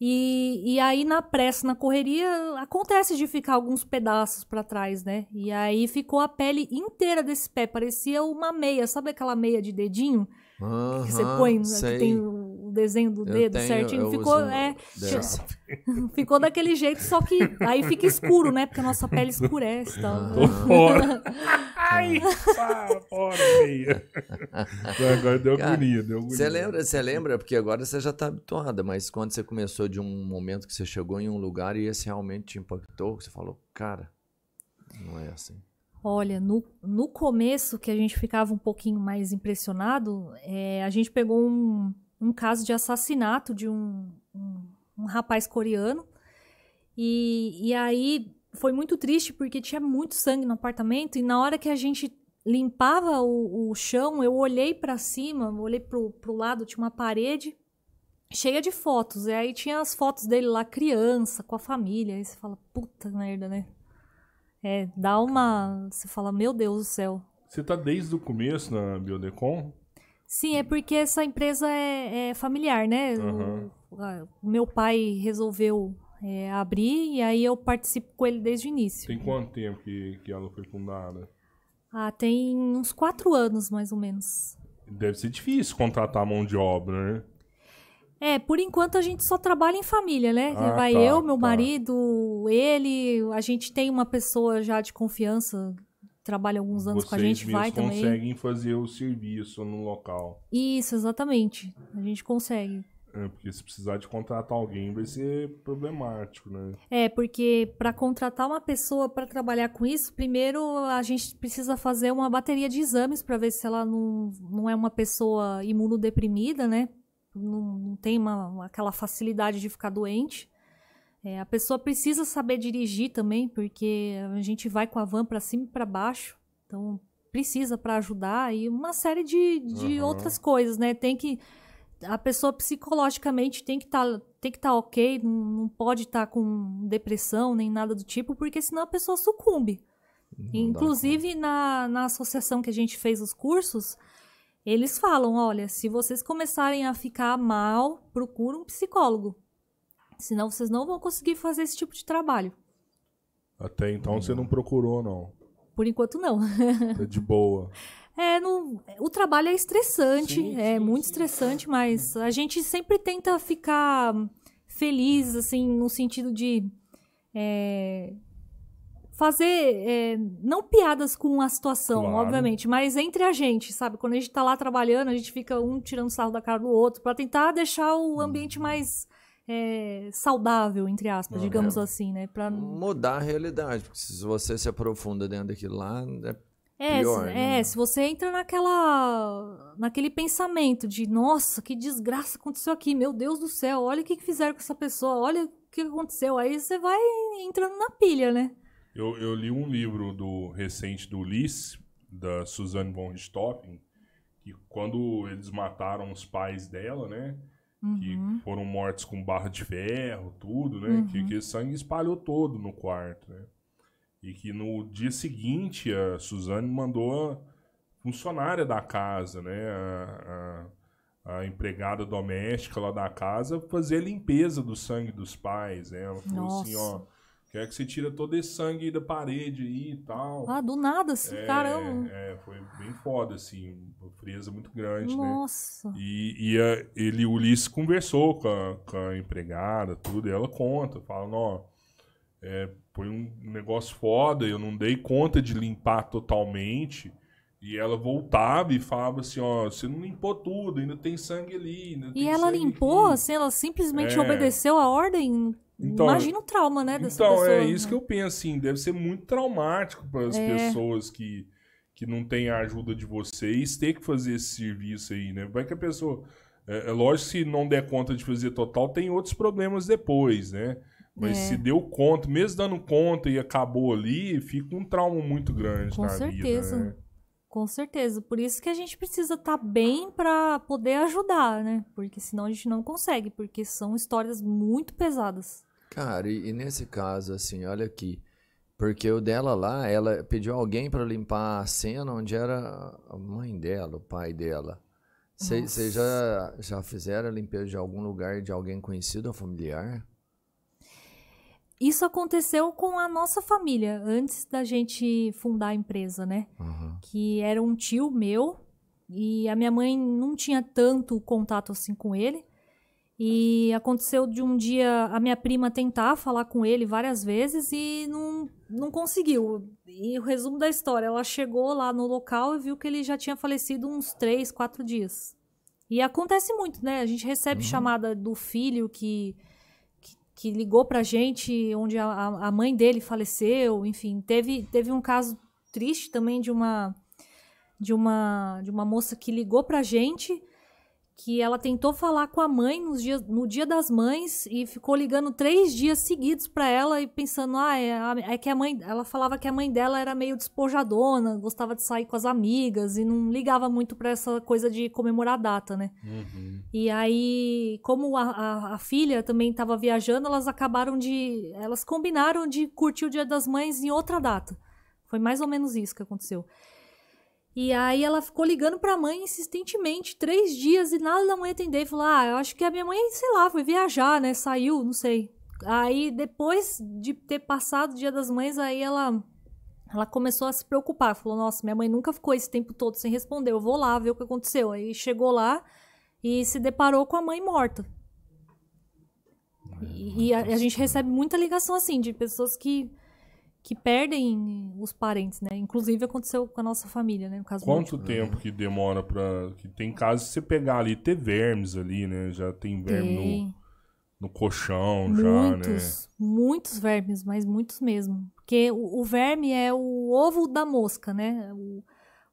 E, e aí, na pressa, na correria, acontece de ficar alguns pedaços para trás, né? E aí ficou a pele inteira desse pé, parecia uma meia, sabe aquela meia de dedinho? Uhum, que você põe, que tem o desenho do dedo tenho, certinho. Ficou, é, [LAUGHS] ficou daquele jeito, só que aí fica escuro, né? Porque a nossa pele escurece e tal. Fora! Ai! Fora, [LAUGHS] Agora deu agonia, deu agonia. Você lembra, você lembra, porque agora você já está habituada, mas quando você começou de um momento que você chegou em um lugar e esse realmente te impactou, você falou, cara, não é assim. Olha, no, no começo que a gente ficava um pouquinho mais impressionado, é, a gente pegou um, um caso de assassinato de um, um, um rapaz coreano. E, e aí foi muito triste porque tinha muito sangue no apartamento e na hora que a gente limpava o, o chão, eu olhei para cima, olhei pro, pro lado, tinha uma parede cheia de fotos. E aí tinha as fotos dele lá, criança, com a família. Aí você fala, puta merda, né? É, dá uma. Você fala, meu Deus do céu. Você tá desde o começo na Biodecon? Sim, é porque essa empresa é, é familiar, né? Uhum. O, a, meu pai resolveu é, abrir e aí eu participo com ele desde o início. Tem quanto tempo que, que ela foi fundada? Ah, tem uns quatro anos, mais ou menos. Deve ser difícil contratar mão de obra, né? É, por enquanto a gente só trabalha em família, né? Ah, Vai tá, eu, meu tá. marido, ele, a gente tem uma pessoa já de confiança trabalha alguns anos Vocês com a gente, vai também. Vocês conseguem fazer o serviço no local. Isso, exatamente. A gente consegue. É, porque se precisar de contratar alguém vai ser problemático, né? É, porque para contratar uma pessoa para trabalhar com isso, primeiro a gente precisa fazer uma bateria de exames para ver se ela não, não é uma pessoa imunodeprimida, né? não, não tem uma, aquela facilidade de ficar doente. É, a pessoa precisa saber dirigir também, porque a gente vai com a van para cima e para baixo, então precisa para ajudar e uma série de, de uhum. outras coisas, né? Tem que a pessoa psicologicamente tem que estar tá, tem que estar tá ok, não pode estar tá com depressão nem nada do tipo, porque senão a pessoa sucumbe. Não Inclusive na, na associação que a gente fez os cursos, eles falam: olha, se vocês começarem a ficar mal, procura um psicólogo. Senão vocês não vão conseguir fazer esse tipo de trabalho. Até então hum. você não procurou, não. Por enquanto, não. É de boa. [LAUGHS] É, o trabalho é estressante, sim, é sim, é muito sim. estressante, mas a gente sempre tenta ficar feliz, assim, no sentido de é, fazer é, não piadas com a situação, claro. obviamente, mas entre a gente, sabe? Quando a gente tá lá trabalhando, a gente fica um tirando sarro da cara do outro para tentar deixar o uhum. ambiente mais é, saudável, entre aspas, uhum. digamos é. assim, né? Para mudar a realidade, porque se você se aprofunda dentro daquilo lá, é, é pior, se, né? é, se você entra naquela naquele pensamento de nossa, que desgraça aconteceu aqui, meu Deus do céu, olha o que fizeram com essa pessoa, olha o que aconteceu, aí você vai entrando na pilha, né? Eu, eu li um livro do recente do Ulisses, da Suzanne von Richthofen, que quando eles mataram os pais dela, né? Uhum. Que foram mortos com barra de ferro, tudo, né? Uhum. Que, o sangue espalhou todo no quarto, né? E que no dia seguinte a Suzane mandou a funcionária da casa, né? A, a, a empregada doméstica lá da casa fazer a limpeza do sangue dos pais, né? Ela falou assim, Nossa. assim, ó Quer é que você tira todo esse sangue da parede aí e tal. Ah, do nada, assim, é, caramba. É, foi bem foda, assim, uma frieza muito grande, né? Nossa. né? E, e ele, o Ulisses conversou com a, com a empregada, tudo, e ela conta, fala, ó, é, foi um negócio foda, eu não dei conta de limpar totalmente. E ela voltava e falava assim, ó, você não limpou tudo, ainda tem sangue ali. e ela limpou, aqui. assim, ela simplesmente é. obedeceu a ordem? Então, Imagina o trauma, né? Dessa então, é pessoa, é isso né? que eu penso, assim, deve ser muito traumático para as é. pessoas que, que não têm a ajuda de vocês ter que fazer esse serviço aí, né? Vai que a pessoa. É, é lógico se não der conta de fazer total, tem outros problemas depois, né? Mas é. se deu conta, mesmo dando conta e acabou ali, fica um trauma muito grande Com na certeza. vida. Né? Com certeza. Por isso que a gente precisa estar tá bem para poder ajudar, né? Porque senão a gente não consegue, porque são histórias muito pesadas. Cara, e, e nesse caso, assim, olha aqui. Porque o dela lá, ela pediu alguém para limpar a cena onde era a mãe dela, o pai dela. Vocês já, já fizeram a limpeza de algum lugar de alguém conhecido ou familiar? Isso aconteceu com a nossa família, antes da gente fundar a empresa, né? Uhum. Que era um tio meu e a minha mãe não tinha tanto contato assim com ele. E aconteceu de um dia a minha prima tentar falar com ele várias vezes e não, não conseguiu. E o resumo da história: ela chegou lá no local e viu que ele já tinha falecido uns três, quatro dias. E acontece muito, né? A gente recebe uhum. chamada do filho que, que, que, ligou pra gente, onde a, a mãe dele faleceu, enfim. Teve, teve um caso triste também de uma, de uma, de uma moça que ligou pra gente que ela tentou falar com a mãe nos dias, no dia das mães e ficou ligando três dias seguidos para ela e pensando, ah, é, é, que a mãe, ela falava que a mãe dela era meio despojadona, gostava de sair com as amigas e não ligava muito para essa coisa de comemorar a data, né? Uhum. E aí, como a, a, a filha também estava viajando, elas acabaram de, elas combinaram de curtir o dia das mães em outra data. Foi mais ou menos isso que aconteceu. E aí ela ficou ligando pra mãe insistentemente, três dias, e nada da mãe atender. falou: Ah, eu acho que a minha mãe, sei lá, foi viajar, né? Saiu, não sei. Aí depois de ter passado o dia das mães, aí ela. Ela começou a se preocupar, falou: Nossa, minha mãe nunca ficou esse tempo todo sem responder. Eu vou lá ver o que aconteceu. Aí chegou lá e se deparou com a mãe morta. E, e a, a, gente recebe muita ligação assim de pessoas que que perdem os parentes, né? Inclusive aconteceu com a nossa família, né? No caso Quanto tempo que demora para que tem casos você pegar ali ter vermes ali, né? Já tem verme tem. no no colchão muitos, já, né? Muitos vermes, mas muitos mesmo. Porque o, o verme é o ovo da mosca, né? O,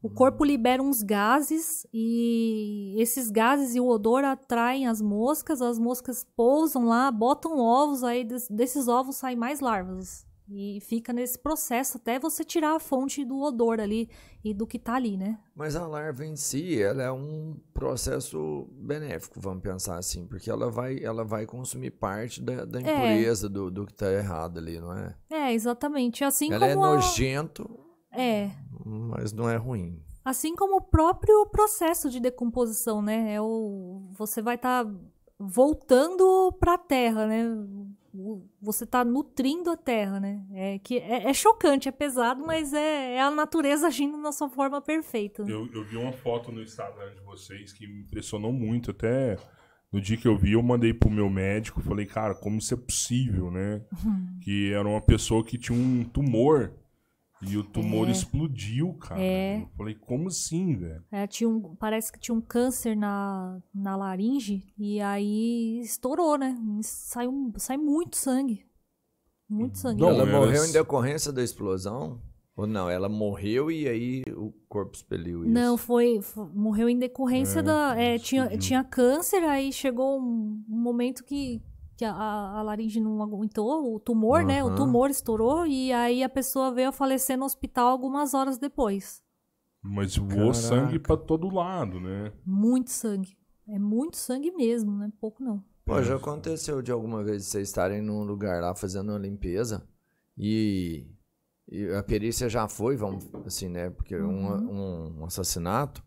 o hum. corpo libera uns gases e esses gases e o odor atraem as moscas, as moscas pousam lá, botam ovos, aí des, desses ovos saem mais larvas. E fica nesse processo até você tirar a fonte do odor ali e do que está ali, né? Mas a larva em si, ela é um processo benéfico, vamos pensar assim, porque ela vai, ela vai consumir parte da, da é. impureza, é. do, do que está errado ali, não é? É, exatamente. Assim ela é como é nojento, é. mas não é ruim. Assim como o próprio processo de decomposição, né? É o... Você vai estar tá voltando para a terra, né? você está nutrindo a terra, né? É que é, é chocante, é pesado, mas é, é, a natureza agindo na sua forma perfeita. Né? Eu, eu, vi uma foto no Instagram de vocês que me impressionou muito. Até no dia que eu vi, eu mandei pro meu médico, falei, cara, como isso é possível, né? Uhum. Que era uma pessoa que tinha um tumor e o tumor é. explodiu, cara. É. Eu falei, como assim, velho? É, tinha um, parece que tinha um câncer na, na laringe e aí estourou, né? Saiu, sai muito sangue. Muito sangue. Não, ela morreu em decorrência da explosão? Ou não, ela morreu e aí o corpo expeliu isso? Não, foi, foi morreu em decorrência é, da... É, tinha, tinha câncer, aí chegou um momento que que a, a, laringe não aguentou, o tumor, uhum. né? O tumor estourou e aí a pessoa veio a falecer no hospital algumas horas depois. Mas voou sangue para todo lado, né? Muito sangue. É muito sangue mesmo, né? Pouco não. Pô, já aconteceu de alguma vez vocês estarem num lugar lá fazendo uma limpeza e, e a perícia já foi, vamos assim, né? Porque uhum. um, um assassinato.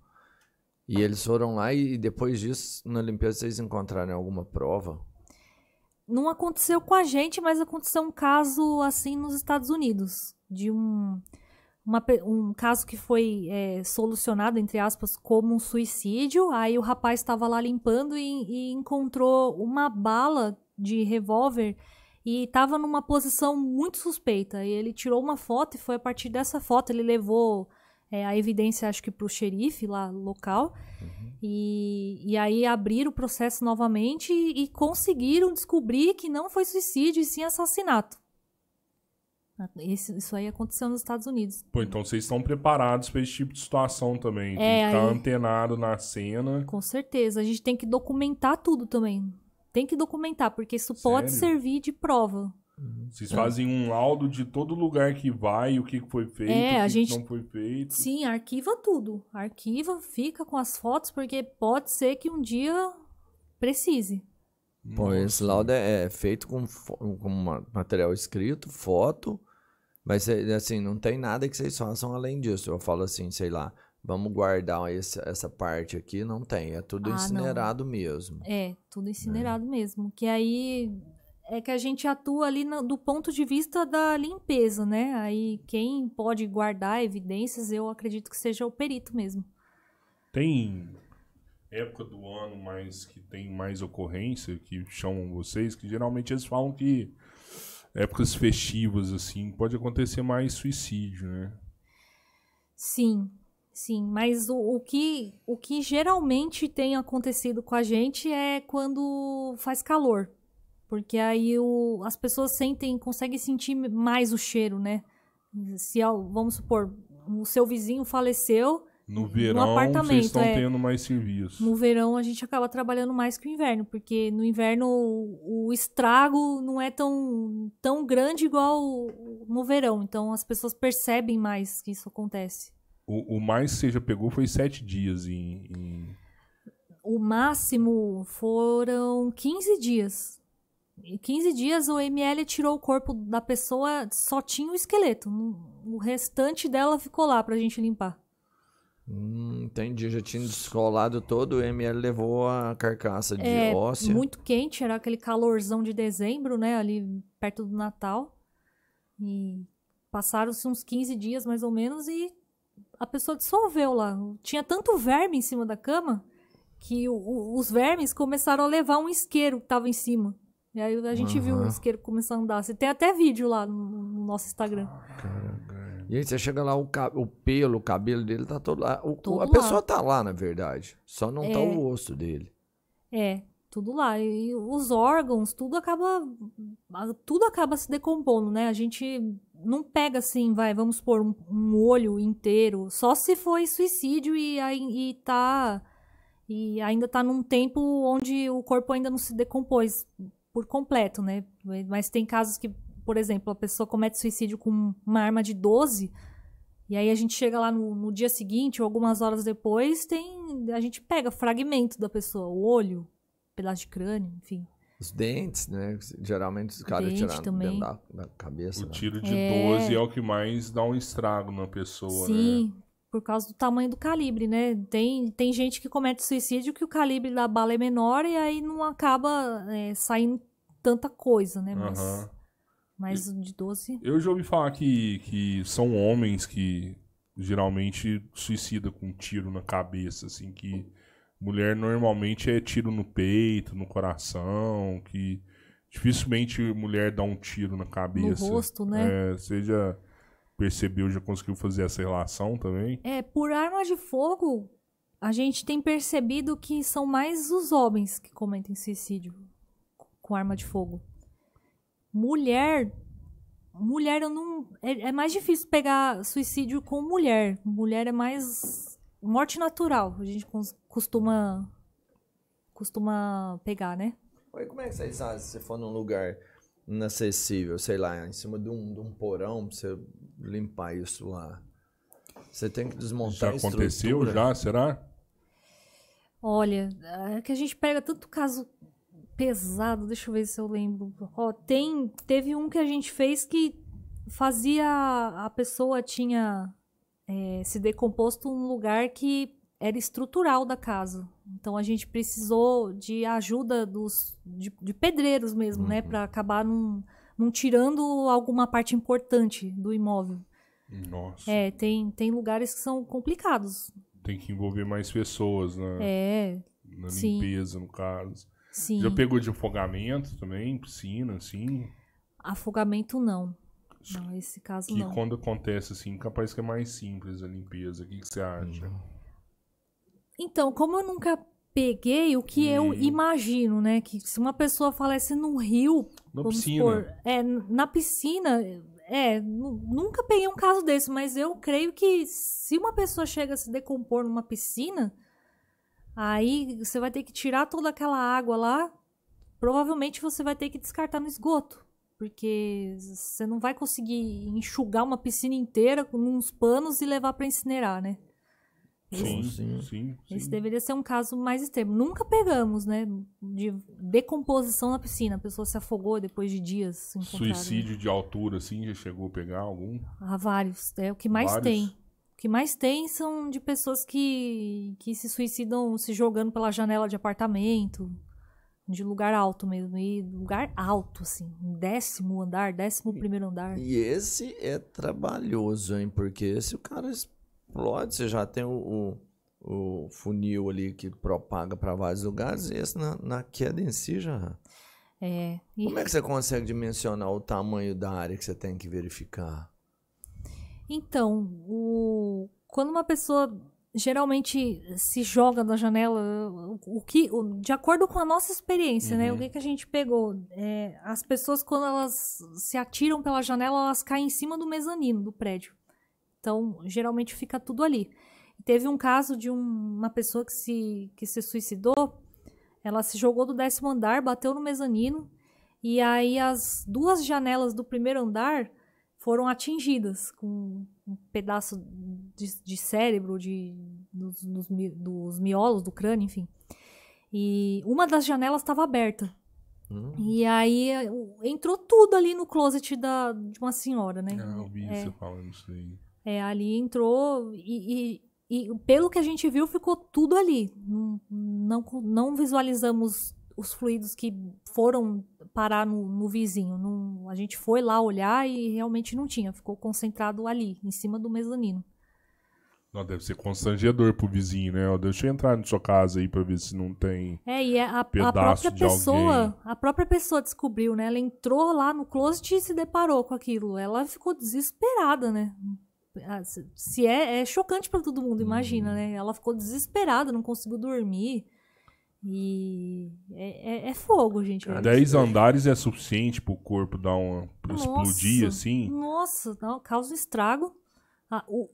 E eles foram lá e depois disso, na limpeza, vocês encontraram alguma prova? não aconteceu com a gente, mas aconteceu um caso assim nos Estados Unidos de um uma, um caso que foi é, solucionado, entre aspas, como um suicídio. Aí o rapaz estava lá limpando e, e, encontrou uma bala de revólver e estava numa posição muito suspeita. E ele tirou uma foto e foi a partir dessa foto ele levou é, a evidência, acho que para o xerife lá local. Uhum. E, e aí abriram o processo novamente e, e, conseguiram descobrir que não foi suicídio e sim assassinato. Ah, esse, isso aí aconteceu nos Estados Unidos. Pô, então vocês estão preparados para esse tipo de situação também. Tem é, que aí... antenado na cena. Com certeza. A gente tem que documentar tudo também. Tem que documentar, porque isso Sério? pode servir de prova. Vocês fazem um laudo de todo lugar que vai, o que foi feito, é, o que, gente... não foi feito. Sim, arquiva tudo. Arquiva, fica com as fotos, porque pode ser que um dia precise. Pô, esse laudo é, é feito com, com material escrito, foto, mas é, é assim, não tem nada que vocês façam além disso. Eu falo assim, sei lá, vamos guardar esse, essa parte aqui, não tem. É tudo ah, incinerado não. mesmo. É, tudo incinerado é. mesmo. Que aí é que a gente atua ali no, do ponto de vista da limpeza, né? Aí quem pode guardar evidências, eu acredito que seja o perito mesmo. Tem época do ano mais que tem mais ocorrência que chamam vocês, que geralmente eles falam que épocas festivas assim pode acontecer mais suicídio, né? Sim, sim. Mas o, o, que, o que geralmente tem acontecido com a gente é quando faz calor. Porque aí o, as pessoas sentem, conseguem sentir mais o cheiro, né? Se, vamos supor, o seu vizinho faleceu. No verão, no apartamento, vocês estão é, tendo mais serviço. No verão, a gente acaba trabalhando mais que o inverno, porque no inverno o, o estrago não é tão, tão grande igual no verão. Então, as pessoas percebem mais que isso acontece. O, o mais que você já pegou foi sete dias em, em... O máximo foram 15 dias em 15 dias, o ML tirou o corpo da pessoa, só tinha o esqueleto. O restante dela ficou lá pra gente limpar. Hum, entendi, já tinha descolado todo, o ML levou a carcaça de é, óssea. muito quente, era aquele calorzão de dezembro, né, ali perto do Natal. E passaram-se uns 15 dias, mais ou menos, e a pessoa dissolveu lá. Tinha tanto verme em cima da cama que o, o, os vermes começaram a levar um isqueiro que estava em cima. E aí a gente uhum. viu o isqueiro começar a andar. Você tem até vídeo lá no, no nosso Instagram. Caraca. E aí você chega lá, o, o pelo, o cabelo dele tá todo lá. O, todo a lá. pessoa tá lá, na verdade. Só não tá é. tá o osso dele. É, tudo lá. E, e os órgãos, tudo acaba. Tudo acaba se decompondo, né? A gente não pega assim, vai, vamos pôr um, um olho inteiro. Só se foi suicídio e, e tá. E ainda tá num tempo onde o corpo ainda não se decompôs por completo, né? Mas tem casos que, por exemplo, a pessoa comete suicídio com uma arma de 12, e aí a gente chega lá no, no dia seguinte ou algumas horas depois, tem a gente pega fragmento da pessoa, o olho, pedaço de crânio, enfim. Os dentes, né? Geralmente os caras tiram dentro da, da, cabeça. O né? tiro de é... 12 é o que mais dá um estrago na pessoa, Sim, né? por causa do tamanho do calibre, né? Tem, tem gente que comete suicídio que o calibre da bala é menor e aí não acaba é, saindo tanta coisa, né? Mas, uhum. mas de 12. Eu já ouvi falar que, que são homens que geralmente suicida com um tiro na cabeça, assim, que mulher normalmente é tiro no peito, no coração, que dificilmente mulher dá um tiro na cabeça. No rosto, né? É, seja percebeu já conseguiu fazer essa relação também? É, por arma de fogo, a gente tem percebido que são mais os homens que cometem suicídio com arma de fogo. Mulher. Mulher, eu não. É, é mais difícil pegar suicídio com mulher. Mulher é mais. Morte natural. A gente costuma. Costuma pegar, né? Mas como é que você sabe se você for num lugar inacessível, sei lá, em cima de um, de um porão pra você limpar isso lá. Você tem que desmontar isso. Já aconteceu? Já? Será? Olha, é que a gente pega tanto caso pesado, deixa eu ver se eu lembro. Ó, tem, teve um que a gente fez que fazia. A pessoa tinha é, se decomposto num lugar que era estrutural da casa. Então a gente precisou de ajuda dos de, de pedreiros mesmo, né, uhum. né, para acabar não, tirando alguma parte importante do imóvel. Nossa. É, tem tem lugares que são complicados. Tem que envolver mais pessoas, né? É. Na limpeza, sim. no caso. Sim. Já pegou de afogamento também, piscina, assim? Afogamento não. Não, esse caso que não. E quando acontece assim, capaz que é mais simples a limpeza. O que, que você acha? Hum. Então, como eu nunca peguei o que hum. eu uhum. imagino, né? Que se uma pessoa falece num rio. Na piscina. é, na piscina. É, nunca peguei um caso desse, mas eu creio que se uma pessoa chega a se decompor numa piscina, aí você vai ter que tirar toda aquela água lá. Provavelmente você vai ter que descartar no esgoto. Porque você não vai conseguir enxugar uma piscina inteira com uns panos e levar para incinerar, né? Sim, esse, sim, sim, Esse deveria ser um caso mais extremo. Nunca pegamos, né? De decomposição na piscina. A pessoa se afogou depois de dias. Suicídio de altura, assim, já chegou a pegar algum? Há ah, vários. É o que mais vários. tem. O que mais tem são de pessoas que, que se suicidam se jogando pela janela de apartamento, de lugar alto mesmo. E lugar alto, assim. Décimo andar, décimo primeiro andar. E esse é trabalhoso, hein? Porque se o cara lote, você já tem o, o, o funil ali que propaga para vários lugares, e esse na, na queda em si já. É, e... Como é que você consegue dimensionar o tamanho da área que você tem que verificar? Então, o... quando uma pessoa geralmente se joga da janela, o que, o, de acordo com a nossa experiência, uhum. né? O uhum. que, que a gente pegou? É, as pessoas, quando elas se atiram pela janela, elas caem em cima do mezanino do prédio. Então, geralmente fica tudo ali. Teve um caso de um, uma pessoa que se, que se suicidou. Ela se jogou do décimo andar, bateu no mezanino. E aí as duas janelas do primeiro andar foram atingidas com um pedaço de, de cérebro, de, dos, dos, dos, miolos, do crânio, enfim. E uma das janelas estava aberta. Hum. E aí eh, entrou tudo ali no closet da, de uma senhora, né? Ah, eu ouvi é. você falando isso aí é, ali entrou e, e, e, pelo que a gente viu, ficou tudo ali. Não, não, visualizamos os fluidos que foram parar no, no vizinho. Não, a gente foi lá olhar e realmente não tinha. Ficou concentrado ali, em cima do mezanino. Não, deve ser constrangedor pro vizinho, né? deixa eu entrar na sua casa aí pra ver se não tem. É, e é, a, a própria pessoa. Alguém. A própria pessoa descobriu, né? Ela entrou lá no closet e se deparou com aquilo. Ela ficou desesperada, né? Ah, se é, é chocante para todo mundo, imagina, uhum. né? Ela ficou desesperada, não conseguiu dormir. E é, é, é fogo, gente. Cara, é é 10 andares é suficiente pro corpo dar uma. explodir nossa, assim? Nossa, não, causa um estrago. Ah, o,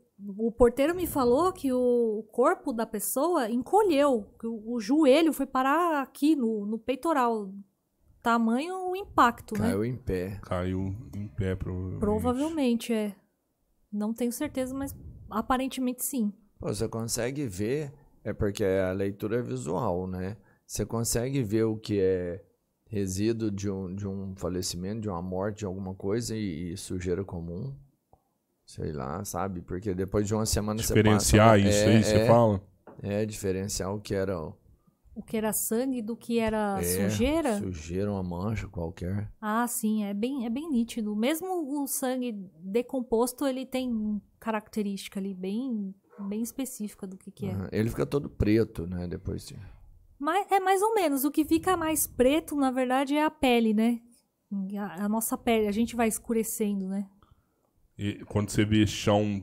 o porteiro me falou que o corpo da pessoa encolheu, que o, o joelho foi parar aqui no, no peitoral. Tamanho o impacto, Caiu né? Caiu em pé. Caiu em pé, provavelmente. Provavelmente, é. Não tenho certeza, mas aparentemente sim. Você consegue ver, é porque é a leitura é visual, né? Você consegue ver o que é resíduo de um, de um falecimento, de uma morte, de alguma coisa e, e sujeira comum? Sei lá, sabe? Porque depois de uma semana diferenciar você Diferenciar isso é, aí, é, você fala? É, diferenciar o que era o, o que era sangue do que era é, sujeira? Sujeira, uma mancha qualquer. Ah, sim, é bem, é bem nítido. Mesmo o sangue decomposto, ele tem característica ali bem, bem específica do que, que é. ele fica todo preto, né? Depois sim. Mas é mais ou menos. O que fica mais preto, na verdade, é a pele, né? A, a nossa pele, a gente vai escurecendo, né? E quando você vê chão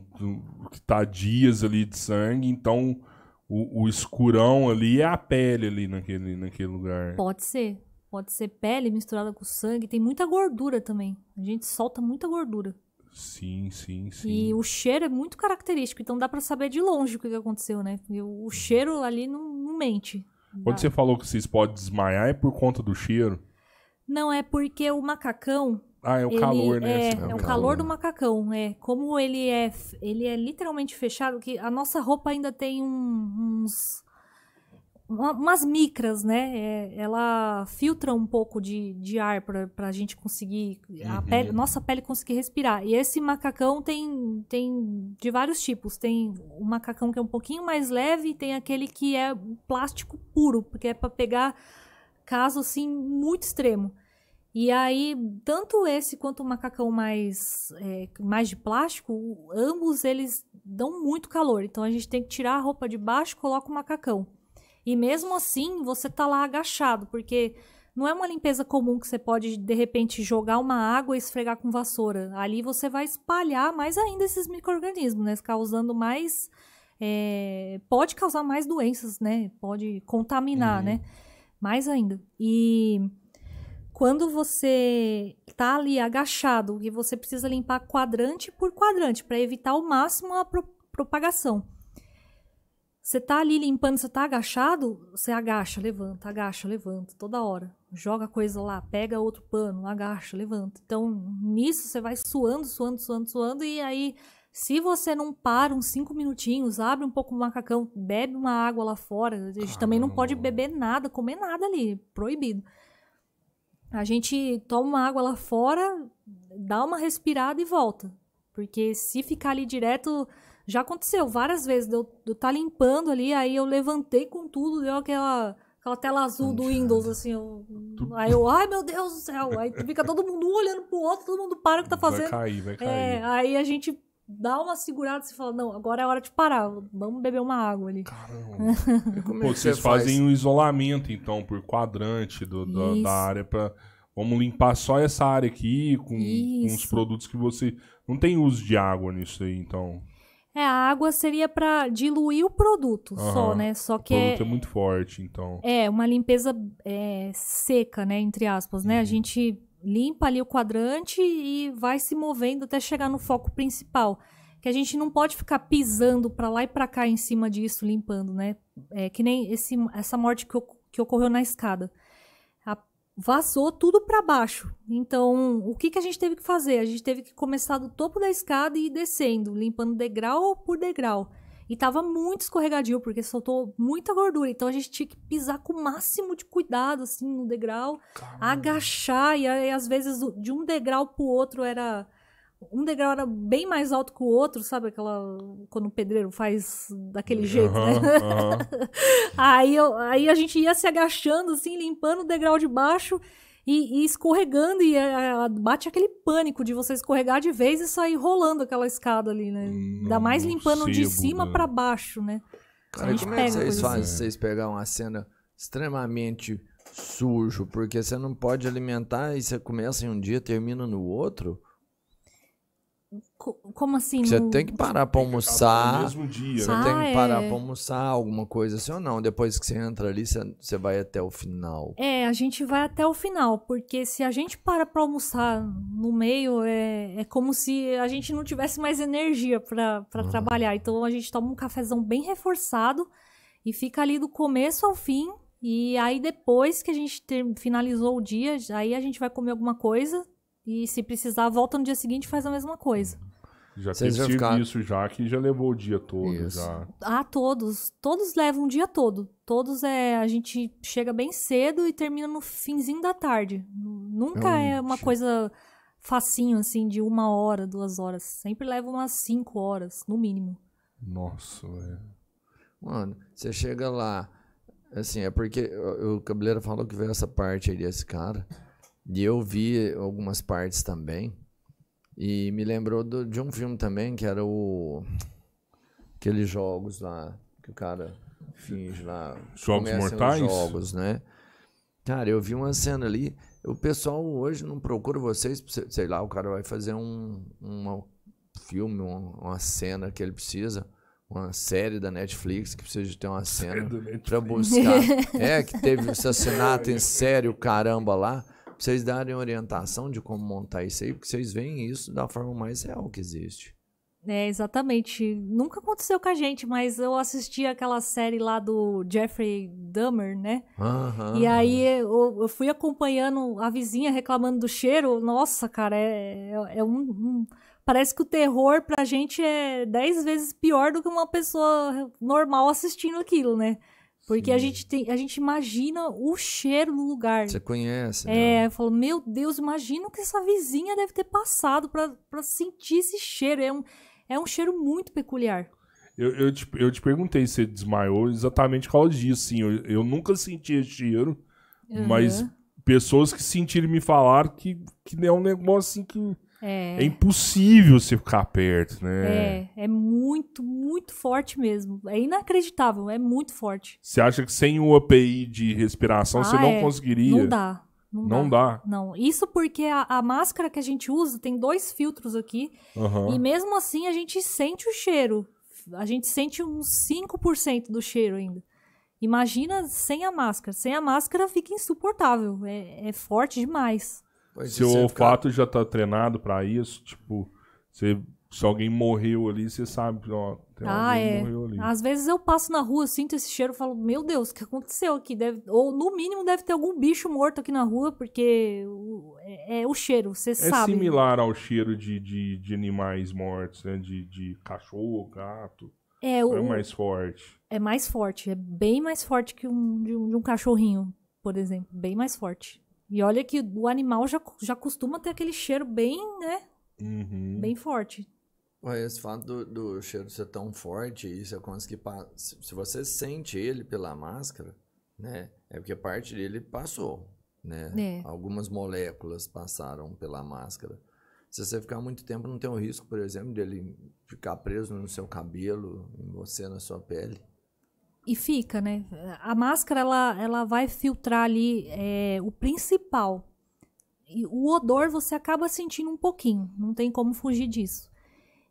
que tá dias ali de sangue, então o, o escurão ali é a pele ali naquele, naquele lugar. Pode ser. Pode ser pele misturada com sangue. Tem muita gordura também. A gente solta muita gordura. Sim, sim, sim. E o cheiro é muito característico, então dá para saber de longe o que aconteceu, né? o cheiro ali não, não mente. Quando dá. você falou que vocês podem desmaiar, é por conta do cheiro? Não, é porque o macacão, ah, é o ele calor, né? É, assim. é, é, o, calor. calor do macacão, né? Como ele é, ele é literalmente fechado, que a nossa roupa ainda tem um, uns umas micras, né? É, ela filtra um pouco de, de ar para a gente conseguir a uhum. pele, nossa pele conseguir respirar. E esse macacão tem tem de vários tipos. Tem o macacão que é um pouquinho mais leve, e tem aquele que é plástico puro, porque é para pegar caso assim muito extremo. E aí, tanto esse quanto o macacão mais, é, mais de plástico, ambos eles dão muito calor. Então a gente tem que tirar a roupa de baixo, coloca o macacão. E mesmo assim, você tá lá agachado, porque não é uma limpeza comum que você pode de repente jogar uma água e esfregar com vassoura. Ali você vai espalhar mais ainda esses microrganismos, né? Causando mais é, pode causar mais doenças, né? Pode contaminar, uhum. né? Mais ainda. E quando você tá ali agachado e você precisa limpar quadrante por quadrante para evitar ao máximo a pro propagação. Você tá ali limpando, você tá agachado, você agacha, levanta, agacha, levanta, toda hora. Joga coisa lá, pega outro pano, agacha, levanta. Então, nisso você vai suando, suando, suando, suando, e aí, se você não para uns cinco minutinhos, abre um pouco o macacão, bebe uma água lá fora, a gente também não pode beber nada, comer nada ali, proibido a gente toma uma água lá fora, dá uma respirada e volta. Porque se ficar ali direto, já aconteceu várias vezes, eu, eu tá limpando ali, aí eu levantei com tudo, deu aquela, aquela tela azul do Windows, assim, eu, aí eu, ai meu Deus do céu, aí fica todo mundo um olhando pro outro, todo mundo para o que tá fazendo. Vai cair, vai é, cair. É, aí a gente dá uma segurada, e fala, não, agora é hora de parar, vamos beber uma água ali. Caramba. [LAUGHS] Pô, vocês faz? fazem o um isolamento, então, por quadrante do, do, da área para Vamos limpar só essa área aqui com, com os produtos que você. Não tem uso de água nisso aí, então. É, a água seria para diluir o produto Aham, só, né? Só que. O é produto é, é, muito forte, então. É, uma limpeza é, seca, né? Entre aspas, né? Uhum. A gente limpa ali o quadrante e vai se movendo até chegar no foco principal. Que a gente não pode ficar pisando para lá e para cá em cima disso, limpando, né? É que nem esse, essa morte que, que ocorreu na escada. A, vazou tudo para baixo. Então, o que, que a gente teve que fazer? A gente teve que começar do topo da escada e ir descendo, limpando degrau por degrau. E tava muito escorregadio, porque soltou muita gordura. Então a gente tinha que pisar com o máximo de cuidado, assim, no degrau, Caramba. agachar. E, aí, às vezes de um degrau pro outro era. Um degrau era bem mais alto que o outro, sabe? Aquela. Quando o pedreiro faz daquele jeito, uhum, né? Uhum. [LAUGHS] aí, eu, aí a gente ia se agachando, assim, limpando o degrau de baixo e, e escorregando, e bate aquele pânico de você escorregar de vez e sair rolando aquela escada ali, né? Ainda hum, mais limpando de cima né? para baixo, né? Cara, como é que vocês fazem assim. vocês pegar uma cena extremamente sujo, porque você não pode alimentar e você começa em um dia termina no outro? Como assim? Você tem que parar para almoçar. mesmo dia. Você tem ah, que parar é. para almoçar alguma coisa assim ou não. Depois que você entra ali, você, você vai até o final. É, a gente vai até o final. Porque se a gente para para almoçar no meio, é, é como se a gente não tivesse mais energia para uhum. trabalhar. Então a gente toma um cafezão bem reforçado e fica ali do começo ao fim. E aí depois que a gente ter, finalizou o dia, aí a gente vai comer alguma coisa e se precisar, volta no dia seguinte e faz a mesma coisa. Já Vocês teve ficar... isso já, que já levou o dia todo já. Ah, todos. Todos levam o dia todo. Todos é... A gente chega bem cedo e termina no finzinho da tarde. Nunca é uma coisa facinho, assim, de uma hora, duas horas. Sempre leva umas cinco horas, no mínimo. Nossa, velho. Mano, você chega lá... Assim, é porque o, cabeleiro falou que veio essa parte aí desse cara... E eu vi algumas partes também. E me lembrou do, de um filme também que era o. Aqueles jogos lá que o cara finge lá. Jogos mortais? Jogos, né? Cara, eu vi uma cena ali. O pessoal hoje não procura vocês, sei lá, o cara vai fazer um, um filme, uma cena que ele precisa uma série da Netflix que precisa de ter uma cena para buscar. [LAUGHS] é, que teve um assassinato em série, o caramba lá vocês darem orientação de como montar isso aí, porque vocês veem isso da forma mais real que existe. É, exatamente. Nunca aconteceu com a gente, mas eu assisti aquela série lá do Jeffrey Dahmer, né? Uhum. E aí eu, eu, fui acompanhando a vizinha reclamando do cheiro. Nossa, cara, é, é, é, um, um, Parece que o terror pra gente é dez vezes pior do que uma pessoa normal assistindo aquilo, né? Porque a gente, tem, a gente imagina o cheiro do lugar. Você conhece. É, falou né? eu falo, meu Deus, imagina o que essa vizinha deve ter passado para sentir esse cheiro. É um, é um cheiro muito peculiar. Eu, eu, te, eu te perguntei se desmaiou exatamente por causa disso, sim Eu, eu nunca senti esse cheiro, uhum. mas pessoas que sentiram me falar que, que é um negócio assim que é, é impossível você ficar perto, né? É, é muito, muito forte mesmo. É inacreditável, é muito forte. Você acha que sem o API de respiração ah, você não é. conseguiria? Não dá. Não, não dá. dá. Não. Isso porque a, a, máscara que a gente usa tem dois filtros aqui. Uhum. E mesmo assim a gente sente o cheiro. A gente sente uns 5% do cheiro ainda. Imagina sem a máscara. Sem a máscara fica insuportável. É, é forte demais. Pode Seu é, olfato já tá treinado para isso, tipo, você se alguém morreu ali, você sabe, ó, tem ah, alguém é. morreu ali. Às vezes eu passo na rua, sinto esse cheiro, falo, meu Deus, o que aconteceu aqui? Deve, ou no mínimo deve ter algum bicho morto aqui na rua, porque é, é, o cheiro, você é sabe. É similar ao cheiro de, de, de animais mortos, né? De, de cachorro, gato. É, o, é mais forte. É mais forte, é bem mais forte que um de um, de um cachorrinho, por exemplo, bem mais forte. E olha que o animal já, já costuma ter aquele cheiro bem, né? Uhum. Bem forte. Esse fato do, do, cheiro ser tão forte, isso é como que se, se você sente ele pela máscara, né? É porque parte dele passou, né? É. Algumas moléculas passaram pela máscara. Se você ficar muito tempo, não tem o risco, por exemplo, dele ficar preso no seu cabelo, em você, na sua pele e fica, né? A máscara ela, ela vai filtrar ali é, o principal. E o odor você acaba sentindo um pouquinho, não tem como fugir disso.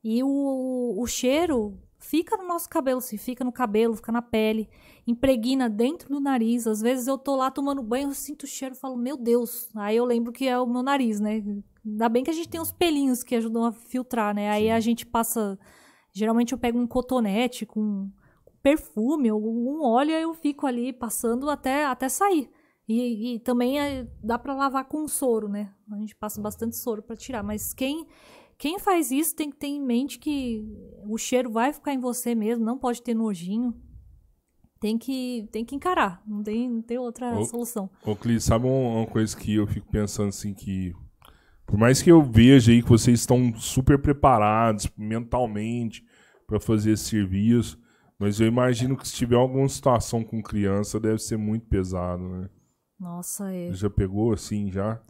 E o, o cheiro fica no nosso cabelo, se fica no cabelo, fica na pele, impregna dentro do nariz. Às vezes eu tô lá tomando banho, eu sinto o cheiro, falo, meu Deus. Aí eu lembro que é o meu nariz, né? Ainda bem que a gente tem uns pelinhos que ajudam a filtrar, né? Aí Sim. a gente passa. Geralmente eu pego um cotonete com perfume ou um óleo, eu fico ali passando até, até sair. E, e também é, dá para lavar com soro, né? A gente passa bastante soro para tirar. Mas quem quem faz isso tem que ter em mente que o cheiro vai ficar em você mesmo, não pode ter nojinho. Tem que, tem que encarar, não tem, não tem outra ô, solução. Ô, Clis, sabe uma coisa que eu fico pensando assim que. Por mais que eu veja aí que vocês estão super preparados mentalmente para fazer esse serviço, mas eu imagino que se tiver alguma situação com criança, deve ser muito pesado, né? Nossa, é. Já pegou assim, já?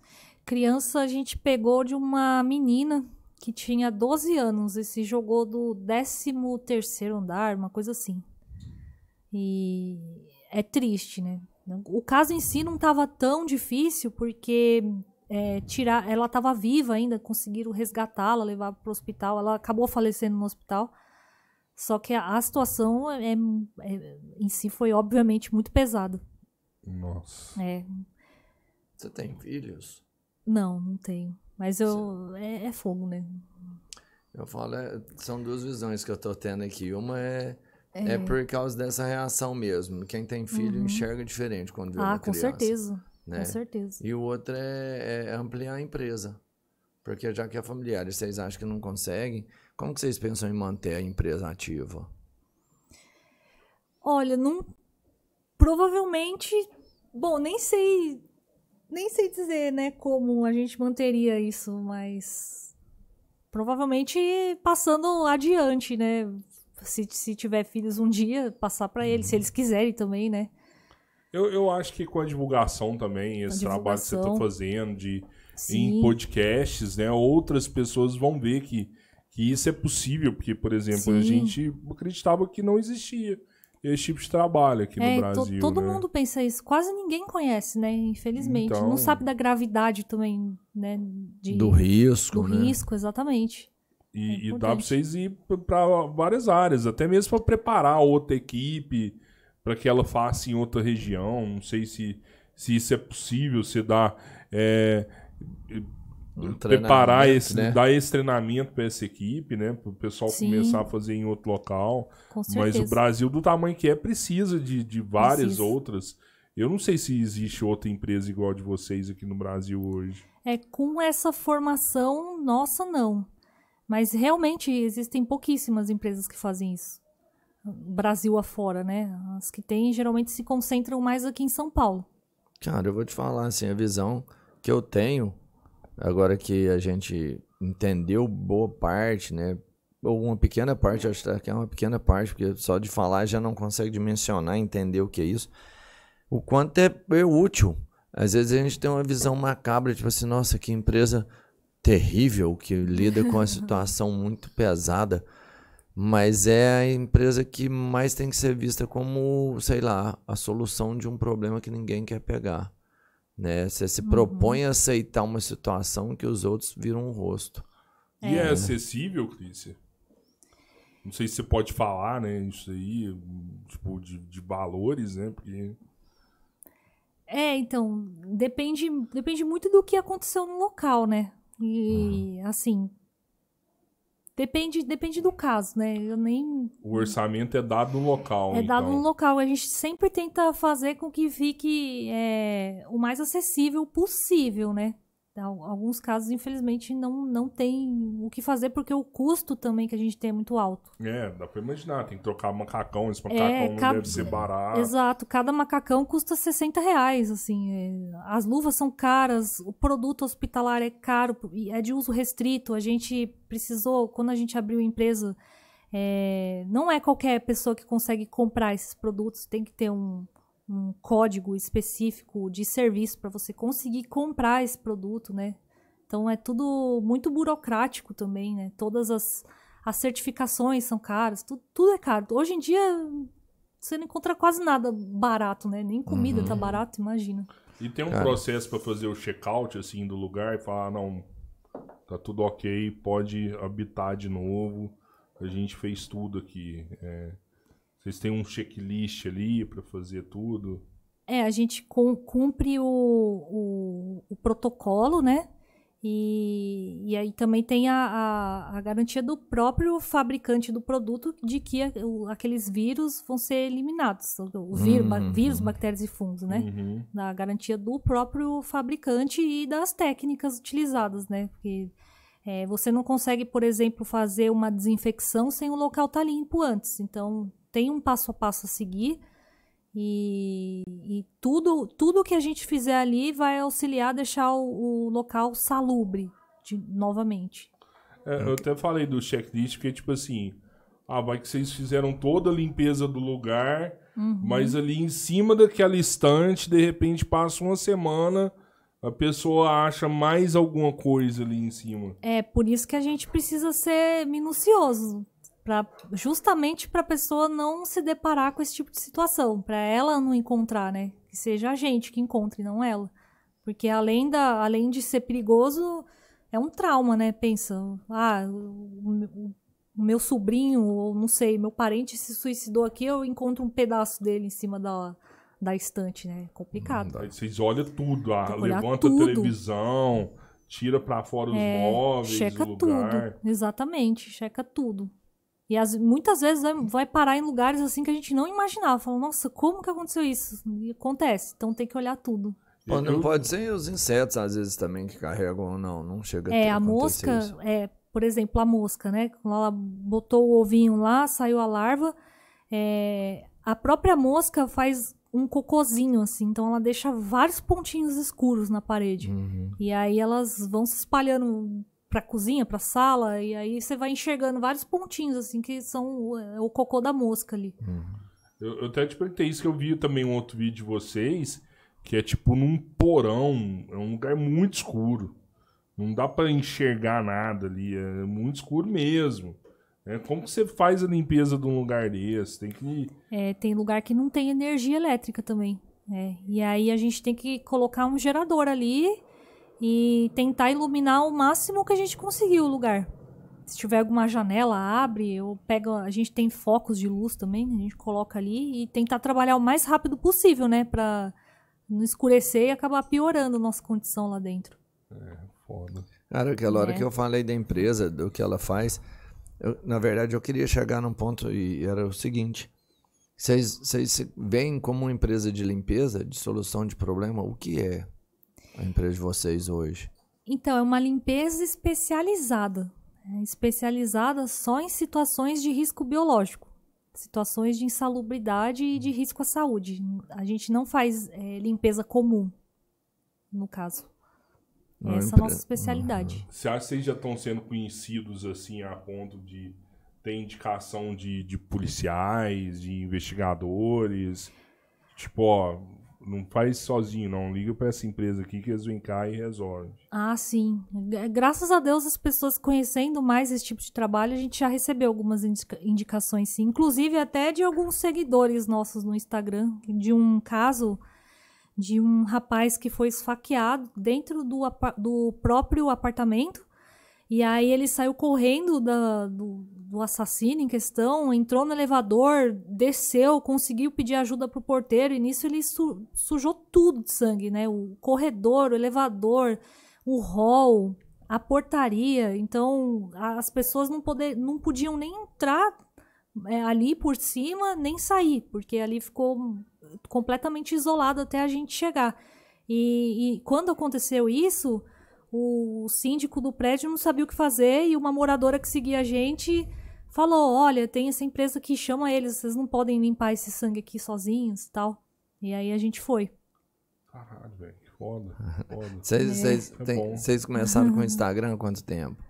Criança a gente pegou de uma menina que tinha 12 anos e se jogou do 13º andar, uma coisa assim. E é triste, né? O caso em si não estava tão difícil porque é, tirar, ela estava viva ainda, conseguiram resgatá-la, levar para o hospital. Ela acabou falecendo no hospital só que a, situação é, é, em si foi, obviamente, muito pesada. Nossa. É. Você tem filhos? Não, não tenho. Mas eu. É, é, fogo, né? Eu falo, é, são duas visões que eu tô tendo aqui. Uma é, é. É. por causa dessa reação mesmo. Quem tem filho uhum. enxerga diferente quando vê ah, uma criança. Ah, com certeza. Né? Com certeza. E o outro é, é, ampliar a empresa. Porque já que é familiar e vocês acham que não conseguem, como vocês pensam em manter a empresa ativa? Olha, não provavelmente, bom, nem sei, nem sei dizer, né, como a gente manteria isso, mas provavelmente passando adiante, né? Se, se tiver filhos um dia, passar para eles, se uhum. eles quiserem também, né? Eu, eu acho que com a divulgação também, esse divulgação. trabalho que você está fazendo de, em podcasts, né? Outras pessoas vão ver que que isso é possível, porque, por exemplo, Sim. a gente acreditava que não existia esse tipo de trabalho aqui é, no Brasil. Todo né? mundo pensa isso. Quase ninguém conhece, né? Infelizmente. Então... Não sabe da gravidade também, né? De, do risco, do né? risco, exatamente. E, é e dá pra vocês ir para várias áreas, até mesmo para preparar outra equipe, para que ela faça em outra região. Não sei se, se isso é possível, se dá. É, um preparar esse, né? dar esse treinamento para essa equipe, né? Para o pessoal Sim. começar a fazer em outro local. Com certeza. Mas o Brasil, do tamanho que é, precisa de, de várias precisa. outras. Eu não sei se existe outra empresa igual a de vocês aqui no Brasil hoje. É, com essa formação, nossa, não. Mas realmente existem pouquíssimas empresas que fazem isso. Brasil afora, né? As que tem geralmente se concentram mais aqui em São Paulo. Cara, eu vou te falar assim, a visão que eu tenho Agora que a gente entendeu boa parte, né? Ou uma pequena parte, acho que é uma pequena parte, porque só de falar já não consegue dimensionar, entender o que é isso. O quanto é, é útil. Às vezes a gente tem uma visão macabra, tipo assim, nossa, que empresa terrível, que lida com uma [LAUGHS] situação muito pesada mas é a empresa que mais tem que ser vista como, sei lá, a solução de um problema que ninguém quer pegar. Né? Você se uhum. propõe a aceitar uma situação que os outros viram o um rosto. E é, é, acessível, Cris? Não sei se você pode falar, né? Isso aí, tipo, de, de valores, né? Porque... É, então, depende, depende muito do que aconteceu no local, né? E, uhum. assim, Depende, depende do caso, né? Eu nem. O orçamento é dado no local. É então. dado no então. local. A gente sempre tenta fazer com que fique é, o mais acessível possível, né? Então, alguns casos, infelizmente, não, não tem o que fazer, porque o custo também que a gente tem é muito alto. É, dá para imaginar, tem que trocar macacão, esse é, macacão é, não ca... deve ser barato. Exato, cada macacão custa 60 reais, assim, é... as luvas são caras, o produto hospitalar é caro, é de uso restrito, a gente precisou, quando a gente abriu a empresa, é... não é qualquer pessoa que consegue comprar esses produtos, tem que ter um um código específico de serviço para você conseguir comprar esse produto, né? Então é tudo muito burocrático também, né? Todas as, as certificações são caras, tudo, tudo é caro. Hoje em dia você não encontra quase nada barato, né? Nem comida tá uhum. tá barato, imagina. E tem um cara. processo para fazer o check-out assim do lugar e falar, ah, não, tá tudo ok, pode habitar de novo. A gente fez tudo aqui. É... Vocês têm um checklist ali para fazer tudo? É, a gente cumpre o, o, o protocolo, né? E, e, aí também tem a, a, a, garantia do próprio fabricante do produto de que a, o, aqueles vírus vão ser eliminados, o vírus, uhum. ba, vírus bactérias e fungos, né? Uhum. garantia do próprio fabricante e das técnicas utilizadas, né? Porque é, você não consegue, por exemplo, fazer uma desinfecção sem o local estar tá limpo antes. Então, tem um passo a passo a seguir e, e tudo tudo que a gente fizer ali vai auxiliar a deixar o, o local salubre de, novamente. É, eu até falei do checklist, porque, tipo assim, ah, vai que vocês fizeram toda a limpeza do lugar, uhum. mas ali em cima daquela estante, de repente passa uma semana, a pessoa acha mais alguma coisa ali em cima. É, por isso que a gente precisa ser minucioso justamente para a pessoa não se deparar com esse tipo de situação, para ela não encontrar, né? Que seja a gente que encontre, não ela. Porque além, da, além de ser perigoso, é um trauma, né? Pensa, ah, o, o meu sobrinho, ou não sei, meu parente se suicidou aqui, eu encontro um pedaço dele em cima da, da estante, né? complicado. Hum, vocês olham tudo, ah, levanta tudo. a televisão, tira para fora os é, móveis, checa lugar. tudo. Exatamente, checa tudo. E as, muitas vezes né, vai, parar em lugares assim que a gente não imaginava. Fala, nossa, como que aconteceu isso? E acontece. Então tem que olhar tudo. Pode, não pode ser os insetos, às vezes, também, que carregam, ou não, não chega É, a, a mosca, isso. é, por exemplo, a mosca, né? Quando ela botou o ovinho lá, saiu a larva. É, a própria mosca faz um cocozinho, assim. Então ela deixa vários pontinhos escuros na parede. Uhum. E aí elas vão se espalhando pra cozinha, pra sala, e aí você vai enxergando vários pontinhos, assim, que são é, o cocô da mosca ali. Uhum. Eu, eu, até te perguntei isso, que eu vi também um outro vídeo de vocês, que é tipo num porão, é um lugar muito escuro. Não dá para enxergar nada ali, é muito escuro mesmo. É, como que você faz a limpeza de um lugar desse? Tem que... É, tem lugar que não tem energia elétrica também. É, e aí a gente tem que colocar um gerador ali e tentar iluminar o máximo que a gente conseguir o lugar. Se tiver alguma janela, abre, ou pega. A gente tem focos de luz também, a gente coloca ali e tentar trabalhar o mais rápido possível, né? Pra não escurecer e acabar piorando a nossa condição lá dentro. É, foda. Cara, aquela hora é. que eu falei da empresa, do que ela faz, eu, na verdade eu queria chegar num ponto e era o seguinte. Vocês veem como uma empresa de limpeza, de solução de problema, o que é? a empresa de vocês hoje? Então, é uma limpeza especializada. Né? especializada só em situações de risco biológico, situações de insalubridade e de uhum. risco à saúde. A gente não faz é, limpeza comum, no caso. Não, Essa é a nossa especialidade. Uhum. Você acha que vocês já estão sendo conhecidos assim a ponto de ter indicação de, de policiais, de investigadores? Tipo, ó, não faz sozinho, não. Liga para essa empresa aqui que eles vêm cá e resolvem. Ah, sim. Graças a Deus, as pessoas conhecendo mais esse tipo de trabalho, a gente já recebeu algumas indica indicações, sim. Inclusive até de alguns seguidores nossos no Instagram, de um caso de um rapaz que foi esfaqueado dentro do, do próprio apartamento. E aí ele saiu correndo da, do, do assassino em questão entrou no elevador, desceu, conseguiu pedir ajuda pro porteiro e nisso ele su sujou tudo de sangue, né? O corredor, o elevador, o hall, a portaria. Então as pessoas não, poder, não podiam nem entrar é, ali por cima, nem sair, porque ali ficou completamente isolado até a gente chegar. e, e quando aconteceu isso, o síndico do prédio não sabia o que fazer e uma moradora que seguia a gente falou: olha, tem essa empresa que chama eles, vocês não podem limpar esse sangue aqui sozinhos e tal. E aí a gente foi. Caralho, velho, que foda. Vocês é. é começaram com o [LAUGHS] Instagram há quanto tempo?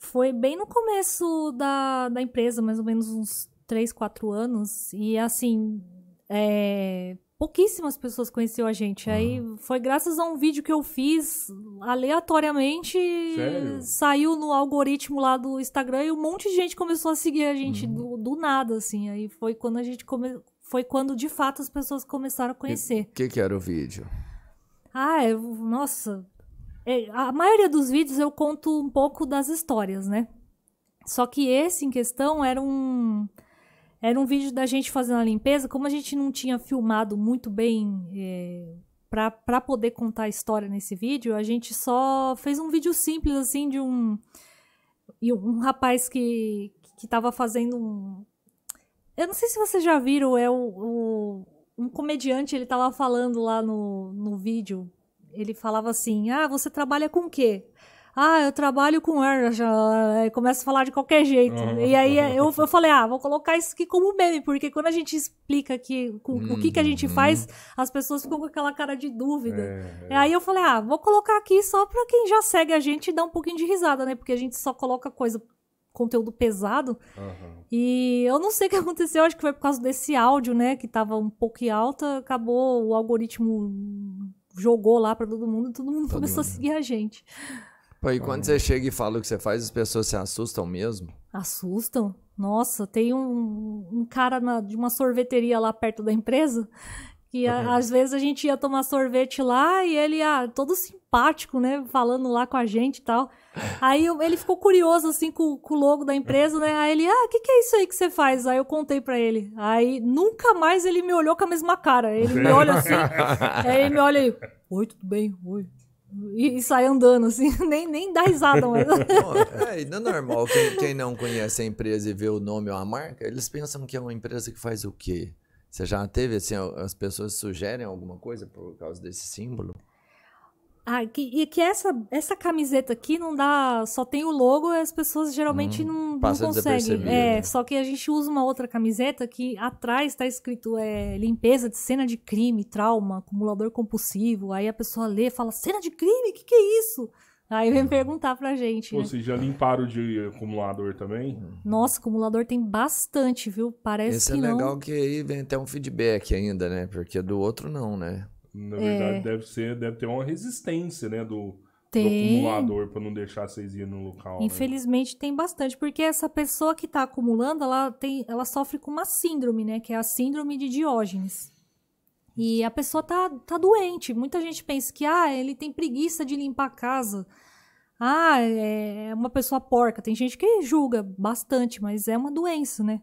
Foi bem no começo da, da empresa, mais ou menos uns 3, 4 anos. E assim, é, pouquíssimas pessoas conheceu a gente. Aí ah. foi graças a um vídeo que eu fiz aleatoriamente. Sério? Saiu no algoritmo lá do Instagram e um monte de gente começou a seguir a gente uhum. do, do, nada, assim. Aí foi quando a gente come... Foi quando de fato as pessoas começaram a conhecer. O que, que era o vídeo? Ah, eu, nossa. É, a maioria dos vídeos eu conto um pouco das histórias, né? Só que esse em questão era um era um vídeo da gente fazendo a limpeza. Como a gente não tinha filmado muito bem é, para poder contar a história nesse vídeo, a gente só fez um vídeo simples, assim, de um. um rapaz que, que tava fazendo um. Eu não sei se vocês já viram, é o, o um comediante, ele tava falando lá no, no vídeo. Ele falava assim: Ah, você trabalha com o quê? ah, eu trabalho com eh, começa a falar de qualquer jeito. Uhum. E aí eh, eu, eu falei, ah, vou colocar isso aqui como meme, porque quando a gente explica que, com, uhum. o que, que a gente uhum. faz, as pessoas ficam com aquela cara de dúvida. É. E é. aí eu falei, ah, vou colocar aqui só pra quem já segue a gente dar um pouquinho de risada, né? Porque a gente só coloca coisa conteúdo pesado. Uhum. E eu não sei o que [LAUGHS] aconteceu, acho que foi por causa desse áudio, né, que tava um pouco em alta, acabou o algoritmo jogou lá para todo mundo e todo mundo todo começou mundo. a seguir a gente. Pô, e quando então você chega e fala o que você faz, as pessoas se assustam mesmo? Assustam? Nossa, tem um, um cara na, de uma sorveteria lá perto da empresa que uhum. às vezes a gente ia tomar sorvete lá e ele, ah, todo simpático, né? Falando lá com a gente e tal. Aí eu, ele ficou curioso, assim, com, com, o logo da empresa, né? Aí ele, ah, o que, que é isso aí que você faz? Aí eu contei para ele. Aí nunca mais ele me olhou com a mesma cara. Ele me olha assim, [LAUGHS] aí ele me olha aí, oi, tudo bem? Oi e, e sai andando, assim, [LAUGHS] nem, nem dá risada. Mas... [LAUGHS] é, não é normal. Quem, quem, não conhece a empresa e vê o nome ou é a marca, eles pensam que é uma empresa que faz o quê? Você já teve, assim, as pessoas sugerem alguma coisa por causa desse símbolo? Ah, que, e que essa, essa camiseta aqui não dá. Só tem o logo e as pessoas geralmente hum, não, não conseguem. É, né? só que a gente usa uma outra camiseta que atrás tá escrito é, limpeza de cena de crime, trauma, acumulador compulsivo. Aí a pessoa lê e fala: cena de crime? O que, que é isso? Aí vem uhum. perguntar pra gente. Você né? Vocês já limparam de acumulador também? Uhum. Nossa, acumulador tem bastante, viu? Parece Esse é que é não. legal que aí vem até um feedback ainda, né? Porque do outro não, né? Na verdade, é. deve ser, deve ter uma resistência, né, do, do acumulador para não deixar vocês ir no local. Né? Infelizmente né? tem bastante, porque essa pessoa que está acumulando, ela tem, ela sofre com uma síndrome, né, que é a síndrome de Diógenes. E a pessoa tá, tá doente. Muita gente pensa que ah, ele tem preguiça de limpar a casa. Ah, é, é uma pessoa porca. Tem gente que julga bastante, mas é uma doença, né?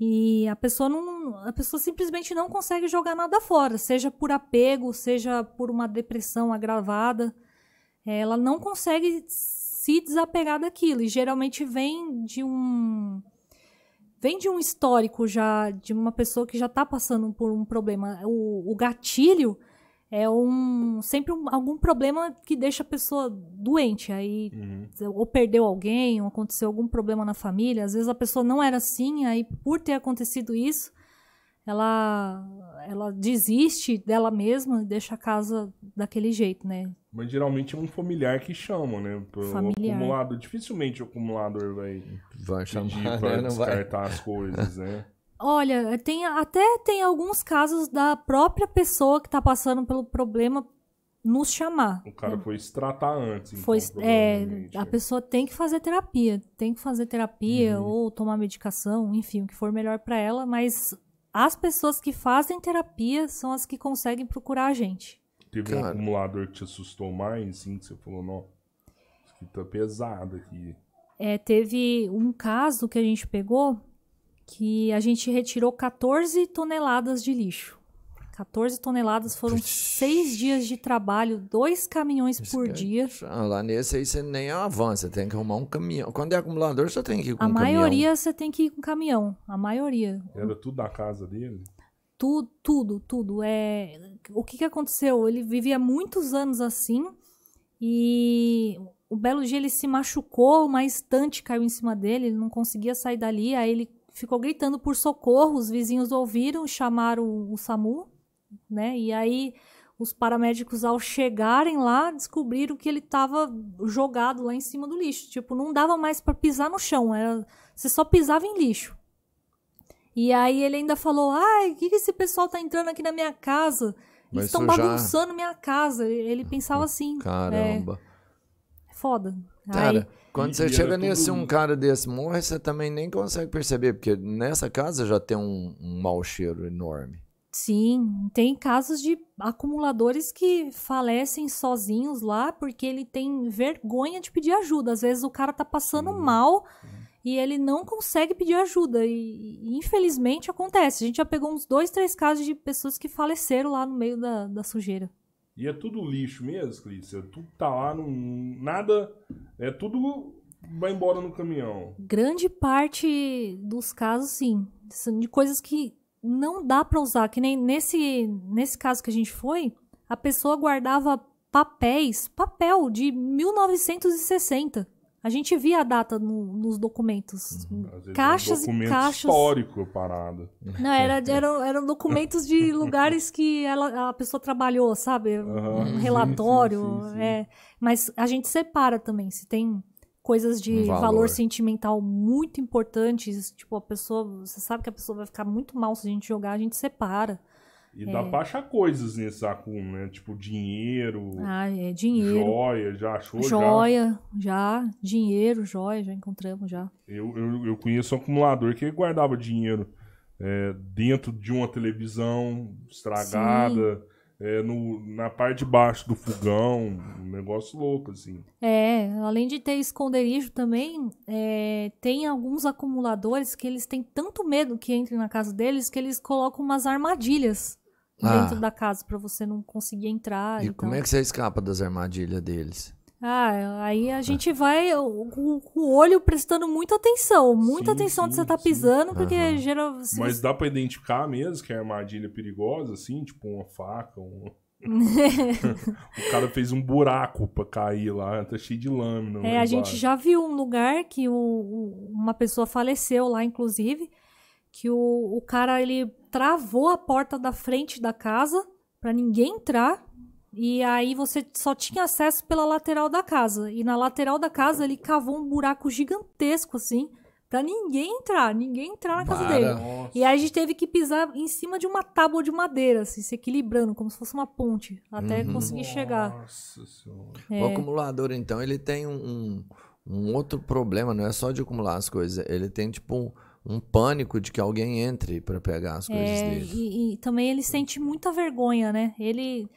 E a pessoa não, a pessoa simplesmente não consegue jogar nada fora, seja por apego, seja por uma depressão agravada, ela não consegue se desapegar daquilo. E geralmente vem de um vem de um histórico já de uma pessoa que já está passando por um problema. O, o gatilho é um sempre um, algum problema que deixa a pessoa doente aí uhum. ou perdeu alguém ou aconteceu algum problema na família às vezes a pessoa não era assim aí por ter acontecido isso ela ela desiste dela mesma e deixa a casa daquele jeito né mas geralmente é um familiar que chama né familiar. acumulado dificilmente o acumulador vai vai chamar [LAUGHS] né? não descartar vai. as coisas né Olha, tem, até tem alguns casos da própria pessoa que está passando pelo problema nos chamar. O cara foi se tratar antes. Então, foi, é, a pessoa tem que fazer terapia, tem que fazer terapia uhum. ou tomar medicação, enfim, o que for melhor para ela, mas as pessoas que fazem terapia são as que conseguem procurar a gente. Teve um acumulador que te assustou mais, assim, que você falou, não, isso aqui tá pesado aqui. É, teve um caso que a gente pegou que a gente retirou 14 toneladas de lixo. 14 toneladas foram seis dias de trabalho, dois caminhões por dia. Ah, lá nesse aí você nem avança, tem que arrumar um caminhão. Quando é acumulador, você tem que ir com a um caminhão. A né? maioria você tem que ir com caminhão, a maioria. Era tudo da casa dele? Tudo, tudo, tudo. É... O que, que aconteceu? Ele vivia muitos anos assim e o belo dia ele se machucou, uma estante caiu em cima dele, ele não conseguia sair dali, aí ele ficou gritando por socorro, os vizinhos ouviram, chamaram o SAMU, né? E aí os paramédicos ao chegarem lá descobriram que ele estava jogado lá em cima do lixo, tipo, não dava mais para pisar no chão, era você só pisava em lixo. E aí ele ainda falou: "Ai, o que, que esse pessoal tá entrando aqui na minha casa? Eles estão é bagunçando já... minha casa". Ele pensava [LAUGHS] assim. É Caramba. É, foda. Cara, aí, quando e, você e chega nesse um cara desse morre, você também nem consegue perceber, porque nessa casa já tem um, um mau cheiro enorme. Sim, tem casos de acumuladores que falecem sozinhos lá porque ele tem vergonha de pedir ajuda. Às vezes o cara tá passando mal e ele não consegue pedir ajuda. E, e, infelizmente acontece. A gente já pegou uns dois, três casos de pessoas que faleceram lá no meio da, da sujeira. E é tudo lixo mesmo, Clícia. É tudo tá lá, não, nada. É tudo vai embora no caminhão. Grande parte dos casos, sim. De coisas que não dá para usar. Que nem nesse, nesse caso que a gente foi, a pessoa guardava papéis, papel de 1960. A gente via a data no, nos documentos. Uhum. caixas é um documento e caixas. histórico parado. Não, era, eram, eram documentos de [LAUGHS] lugares que ela, a pessoa trabalhou, sabe? Uhum. Um relatório. Sim, sim, sim, é. Mas a gente separa também. Se tem coisas de um valor. valor. sentimental muito importantes, tipo, a pessoa. Você sabe que a pessoa vai ficar muito mal se a gente jogar, a gente separa. E é. dá pra achar coisas nesse acúmulo, né? Tipo dinheiro. Ah, é, dinheiro. Joia, já achou? Joia, já. já dinheiro, joia, já encontramos já. Eu, eu, eu conheço um acumulador que guardava dinheiro é, dentro de uma televisão estragada. Sim é, no, na parte de baixo do fogão, um negócio louco, assim. É, além de ter esconderijo também, é, tem alguns acumuladores que eles têm tanto medo que entre na casa deles que eles colocam umas armadilhas ah. dentro da casa para você não conseguir entrar. E, e como tal. é que você escapa das armadilhas deles? Ah, aí a gente vai com o olho prestando muita atenção, muita sim, atenção sim, onde você tá pisando, sim. porque uhum. Mas dá para identificar mesmo que é armadilha perigosa, assim, tipo uma faca, um. [LAUGHS] [LAUGHS] o cara fez um buraco pra cair lá, tá cheio de lâmina. É, a gente já viu um lugar que o, o, uma pessoa faleceu lá, inclusive, que o, o cara ele travou a porta da frente da casa para ninguém entrar e aí você só tinha acesso pela lateral da casa. E na lateral da casa ele cavou um buraco gigantesco, assim, pra ninguém entrar, ninguém entrar na casa Para, dele. Nossa. E aí a gente teve que pisar em cima de uma tábua de madeira, assim, se equilibrando, como se fosse uma ponte, até uhum. conseguir nossa chegar. Senhora. É... O acumulador, então, ele tem um, um outro problema, não é só de acumular as coisas, ele tem tipo um um pânico de que alguém entre para pegar as coisas é, dele. E, e, também ele sente muita vergonha, né? Ele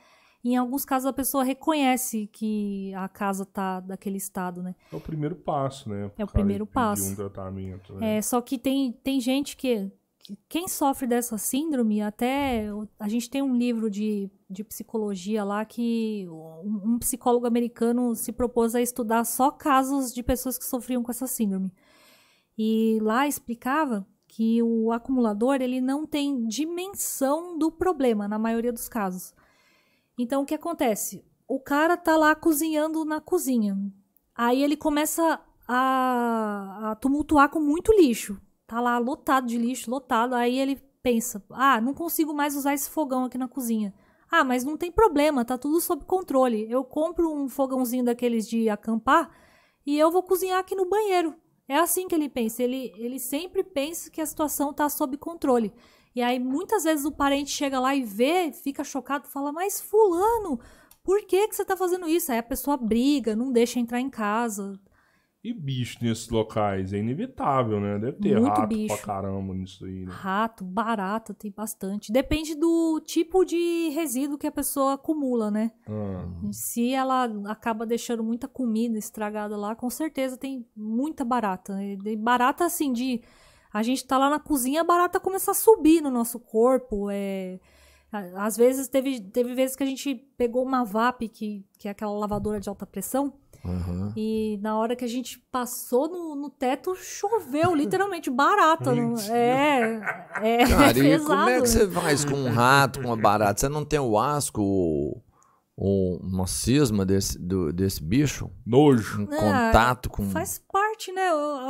em alguns casos a pessoa reconhece que a casa tá daquele estado, né? É o primeiro passo, né? É o primeiro passo. Um tratamento, né? É, só que tem, tem gente que quem sofre dessa síndrome, até a gente tem um livro de, de psicologia lá que um, um psicólogo americano se propôs a estudar só casos de pessoas que sofriam com essa síndrome. E lá explicava que o acumulador ele não tem dimensão do problema na maioria dos casos. Então o que acontece? O cara tá lá cozinhando na cozinha. Aí ele começa a, a tumultuar com muito lixo. Tá lá lotado de lixo, lotado. Aí ele pensa: ah, não consigo mais usar esse fogão aqui na cozinha. Ah, mas não tem problema, tá tudo sob controle. Eu compro um fogãozinho daqueles de acampar e eu vou cozinhar aqui no banheiro. É assim que ele pensa. Ele, ele sempre pensa que a situação tá sob controle. E aí muitas vezes o parente chega lá e vê, fica chocado, fala: "Mas fulano, por que que você tá fazendo isso?" Aí a pessoa briga, não deixa entrar em casa. E bicho nesses locais, é inevitável, né? Deve ter Muito rato bicho. pra caramba nisso aí. Né? Rato, barata, tem bastante. Depende do tipo de resíduo que a pessoa acumula, né? Uhum. Se ela acaba deixando muita comida estragada lá, com certeza tem muita barata. Barata, assim, de a gente tá lá na cozinha, a barata começa a subir no nosso corpo. É... Às vezes, teve, teve vezes que a gente pegou uma VAP, que, que é aquela lavadora de alta pressão, Uhum. E na hora que a gente passou no, no teto, choveu, [LAUGHS] literalmente, barata. no, é? é, é, Cara, é [LAUGHS] como é que você faz com um rato, com uma barata? Você não tem o asco ou, uma cisma desse, do, desse bicho? Nojo. é, contato com... Faz parte né?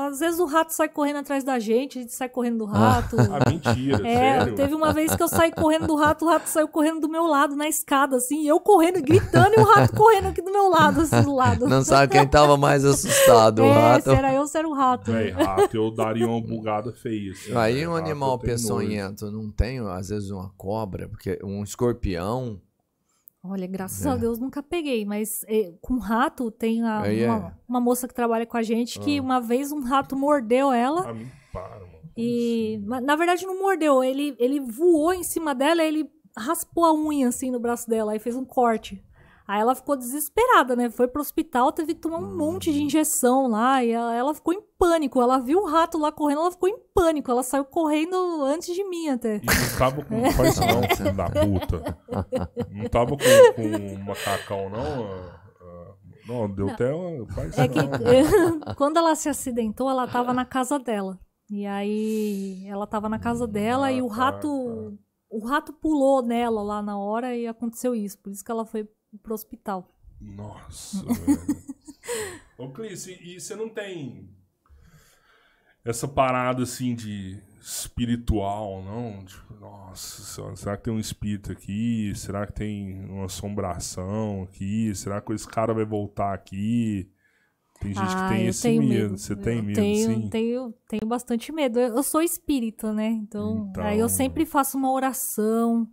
Às vezes o rato sai correndo atrás da gente, a gente sai correndo do ah. rato. Ah, mentira, é, sério? Teve uma vez que eu saí correndo do rato, o rato saiu correndo do meu lado, na escada, assim, eu correndo, gritando, e o rato correndo aqui do meu lado, assim, do lado. Não sabe quem tava mais assustado, o é, rato. Se era eu, ou será o rato. rato, eu daria uma bugada feia. Assim, Aí né? um rato, animal peçonhento, não tenho, às vezes, uma cobra, porque um escorpião Olha, graças é. a Deus nunca peguei, mas eh, com rato tem a, é, uma, é. uma, moça que trabalha com a gente que ah. uma vez um rato mordeu ela. Ah, me mano. E mas, assim? na verdade não mordeu, ele ele voou em cima dela, ele raspou a unha assim no braço dela e fez um corte. Aí ela ficou desesperada, né? Foi pro hospital, teve que tomar um hum. monte de injeção lá e ela, ela ficou em pânico. Ela viu o rato lá correndo, ela ficou em pânico. Ela saiu correndo antes de mim até. E não tava com é. faz não, [LAUGHS] filho da puta. Não tava com, com macacão, não? Ah, não, deu não. até é que [LAUGHS] quando ela se acidentou, ela tava na casa dela. E aí ela tava na casa dela ah, e o ah, tá, rato... Ah, ah. O rato pulou nela lá na hora e aconteceu isso. Por isso que ela foi pro hospital. Nossa, [LAUGHS] Ô, Cris, e, e você não tem essa parada assim de espiritual, não? Tipo, nossa, será que tem um espírito aqui? Será que tem uma assombração aqui? Será que esse cara vai voltar aqui? Tem gente ah, que tem esse medo. medo. Você eu tem medo, tenho, sim? Tenho, tenho bastante medo. Eu, eu sou espírita, né? Então, então, aí eu sempre faço uma oração.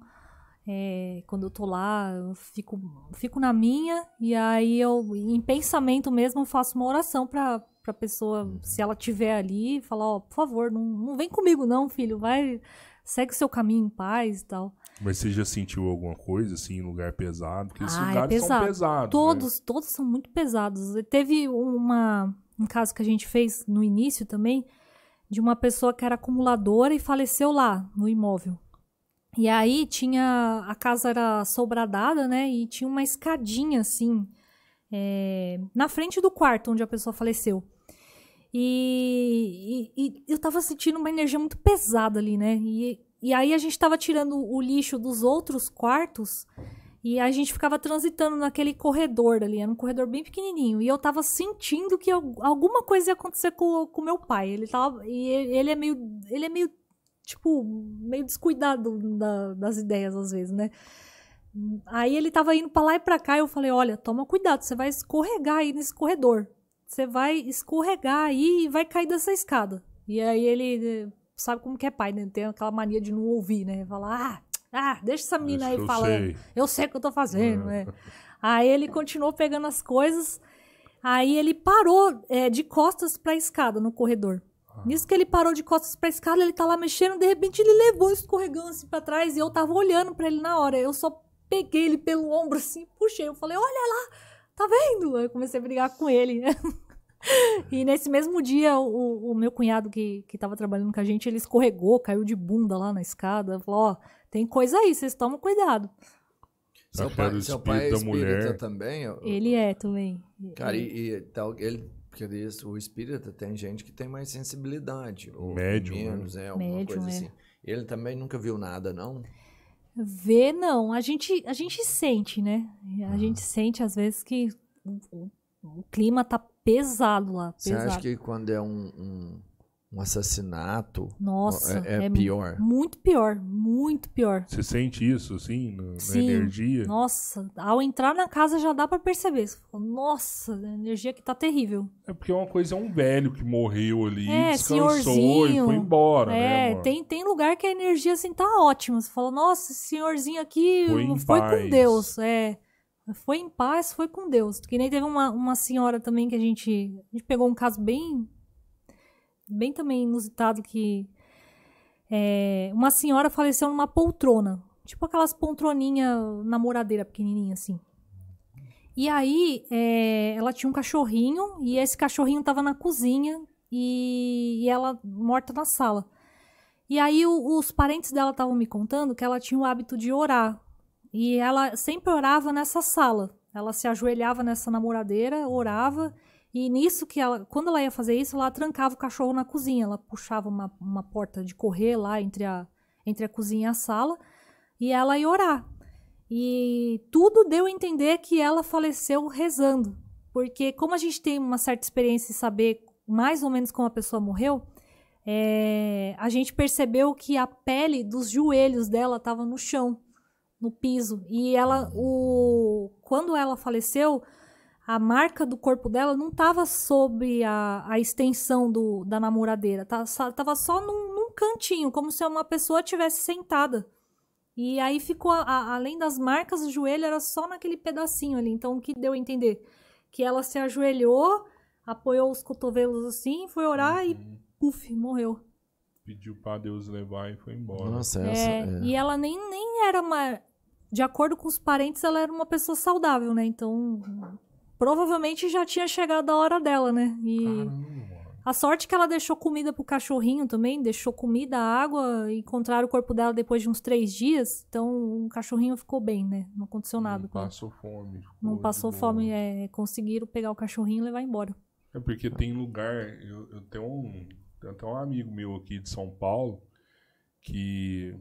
É, quando eu tô lá, eu fico, fico na minha. E aí eu, em pensamento mesmo, faço uma oração para pra pessoa, uhum. se ela tiver ali, falar, ó, por favor, não, não vem comigo não, filho, vai, segue o seu caminho em paz e tal. Mas você já sentiu alguma coisa, assim, em lugar pesado? Porque esses ah, é lugares é pesado. são pesados. Né? Todos, né? todos são muito pesados. Teve uma, um caso que a gente fez no início também, de uma pessoa que era acumuladora e faleceu lá, no imóvel. E aí tinha. A casa era sobradada, né? E tinha uma escadinha, assim, é, na frente do quarto onde a pessoa faleceu. E, e, e, eu tava sentindo uma energia muito pesada ali, né? E, e aí a gente tava tirando o lixo dos outros quartos e a gente ficava transitando naquele corredor ali. Era um corredor bem pequenininho. E eu tava sentindo que alguma coisa ia acontecer com o meu pai. Ele tava. E ele, ele, é meio. Ele é meio. Tipo, meio descuidado da, das ideias às vezes, né? Aí ele tava indo pra lá e pra cá. E eu falei: Olha, toma cuidado, você vai escorregar aí nesse corredor você vai escorregar aí e vai cair dessa escada. E aí ele né, sabe como que é pai, né? Tem aquela mania de não ouvir, né? Falar, ah, ah deixa essa menina aí falando. Sei. Eu sei o que eu tô fazendo, né? [LAUGHS] Aí ele continuou pegando as coisas. Aí ele parou é, de costas para a escada no corredor. Ah. Nisso que ele parou de costas pra escada, ele tá lá mexendo, de repente ele levou escorregando assim pra trás e eu tava olhando para ele na hora. Eu só peguei ele pelo ombro assim, puxei. Eu falei, olha lá! tá vendo? Eu comecei a brigar com ele. [LAUGHS] e nesse mesmo dia, o, o, meu cunhado que, que tava trabalhando com a gente, ele escorregou, caiu de bunda lá na escada. Falou, ó, tem coisa aí, vocês tomam cuidado. Seu pai, seu pai é espírita também? Ele é também. Cara, e, e tal, ele, porque isso, o espírita tem gente que tem mais sensibilidade. Ou médium. Menos, né? é, alguma Médium, coisa é. assim. É. Ele também nunca viu nada, Não. Ver, não. A gente, a gente sente, né? A uhum. gente sente, às vezes, que o, o, o clima tá pesado lá. Pesado. Você acha que quando é um, um, um assassinato. Nossa, é, é, é pior. Muito pior, muito pior. Você sente isso, assim, no, Sim, na energia? Nossa, ao entrar na casa já dá para perceber. Você fala, nossa, a energia que tá terrível. É porque é uma coisa é um velho que morreu ali, é, descansou senhorzinho. e foi embora, né, é, né, tem, tem lugar que a energia, assim, tá ótima. Você fala, nossa, esse senhorzinho aqui foi, foi com Deus, é. Foi em paz, foi com Deus. Que nem teve uma, uma senhora também que a gente, a gente pegou um caso bem bem também inusitado que é, uma senhora faleceu numa poltrona. Tipo aquelas poltroninhas namoradeira pequenininha, assim. E aí, é, ela tinha um cachorrinho e esse cachorrinho tava na cozinha e, e ela morta na sala. E aí, o, os parentes dela estavam me contando que ela tinha o hábito de orar. E ela sempre orava nessa sala. Ela se ajoelhava nessa namoradeira, orava. E nisso que ela, quando ela ia fazer isso, ela trancava o cachorro na cozinha. Ela puxava uma, uma porta de correr lá entre a, entre a cozinha e a sala e ela ia orar. E tudo deu a entender que ela faleceu rezando. Porque, como a gente tem uma certa experiência em saber mais ou menos como a pessoa morreu, é, a gente percebeu que a pele dos joelhos dela estava no chão, no piso. E ela, o, quando ela faleceu, a marca do corpo dela não tava sobre a, a extensão do, da namoradeira, tá tava só num, num, cantinho, como se uma pessoa tivesse sentada. E aí ficou, a, além das marcas, o joelho era só naquele pedacinho ali. Então, o que deu a entender? Que ela se ajoelhou, apoiou os cotovelos assim, foi orar uhum. e, puf, morreu pediu para Deus levar e foi embora. Nossa, é, essa, é, é. E ela nem, nem era uma. De acordo com os parentes, ela era uma pessoa saudável, né? Então provavelmente já tinha chegado a hora dela, né? E Caramba. a sorte é que ela deixou comida pro cachorrinho também, deixou comida, água, encontraram o corpo dela depois de uns três dias, então o cachorrinho ficou bem, né? Não aconteceu nada. Não passou fome. Não passou fome, é, conseguiram pegar o cachorrinho e levar embora. É porque tem lugar, eu, eu tenho um, tenho um amigo meu aqui de São Paulo que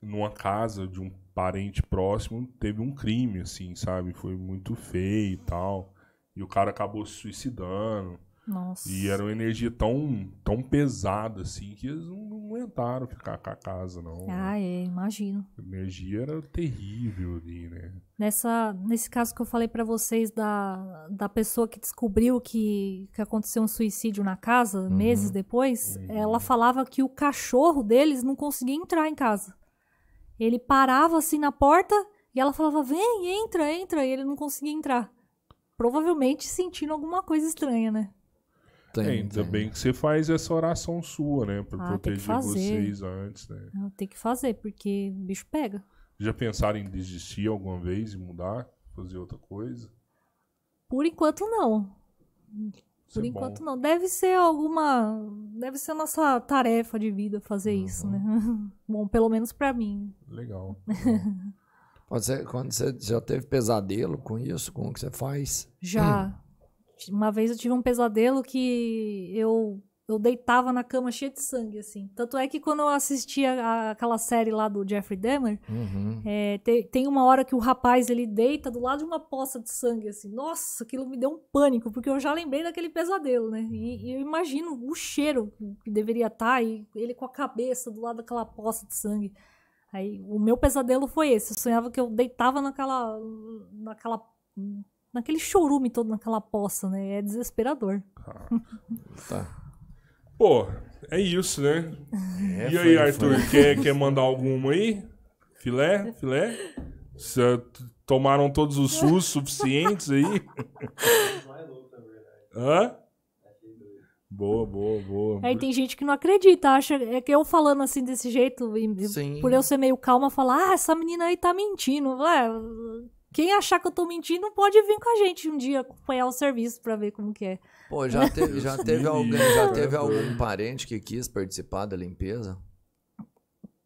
numa casa de um parente próximo teve um crime, assim, sabe? Foi muito feio e tal. E o cara acabou se suicidando. Nossa. E era uma energia tão, tão pesada, assim, que eles não, não aguentaram ficar com a casa, não. Né? Ah, é, imagino. A energia era terrível ali, né? Nessa, nesse caso que eu falei para vocês da, da pessoa que descobriu que, que aconteceu um suicídio na casa, uhum. meses depois, uhum. ela falava que o cachorro deles não conseguia entrar em casa. Ele parava, assim, na porta e ela falava, vem, entra, entra, e ele não conseguia entrar provavelmente sentindo alguma coisa estranha, né? Tem, é, ainda tem. bem que você faz essa oração sua, né? Pra ah, proteger vocês antes, né? Ah, tem que fazer, porque o bicho pega. Já pensaram em desistir alguma vez e mudar? Fazer outra coisa? Por enquanto, não. Por é enquanto, bom. não. Deve ser alguma. Deve ser nossa tarefa de vida fazer uhum. isso, né? [LAUGHS] bom, pelo menos pra mim. Legal. legal. [LAUGHS] Quando você, quando você já teve pesadelo com isso, com o que você faz? Já. Hum. Uma vez eu tive um pesadelo que eu, eu deitava na cama cheia de sangue, assim. Tanto é que quando eu assistia a, aquela série lá do Jeffrey Dahmer, uhum. é, te, tem uma hora que o rapaz ele deita do lado de uma poça de sangue, assim. Nossa, aquilo me deu um pânico, porque eu já lembrei daquele pesadelo, né? E, e eu imagino o cheiro que deveria estar tá e ele com a cabeça do lado daquela poça de sangue. Aí, o meu pesadelo foi esse. Eu sonhava que eu deitava naquela. naquela. naquele chorume todo, naquela poça, né? É desesperador. Ah, tá. Pô, é isso, né? É, e aí, foi, Arthur, foi. Quer, quer mandar alguma aí? Filé? Filé? Cê, tomaram todos os SUS suficientes aí? [LAUGHS] Hã? Boa, boa, boa. Aí é, tem gente que não acredita, acha é que eu falando assim desse jeito, por eu ser meio calma, falar, ah, essa menina aí tá mentindo. Ué, quem achar que eu tô mentindo pode vir com a gente um dia acompanhar o serviço para ver como que é. Pô, já, te, [LAUGHS] já teve alguém, é já teve algum parente que quis participar da limpeza?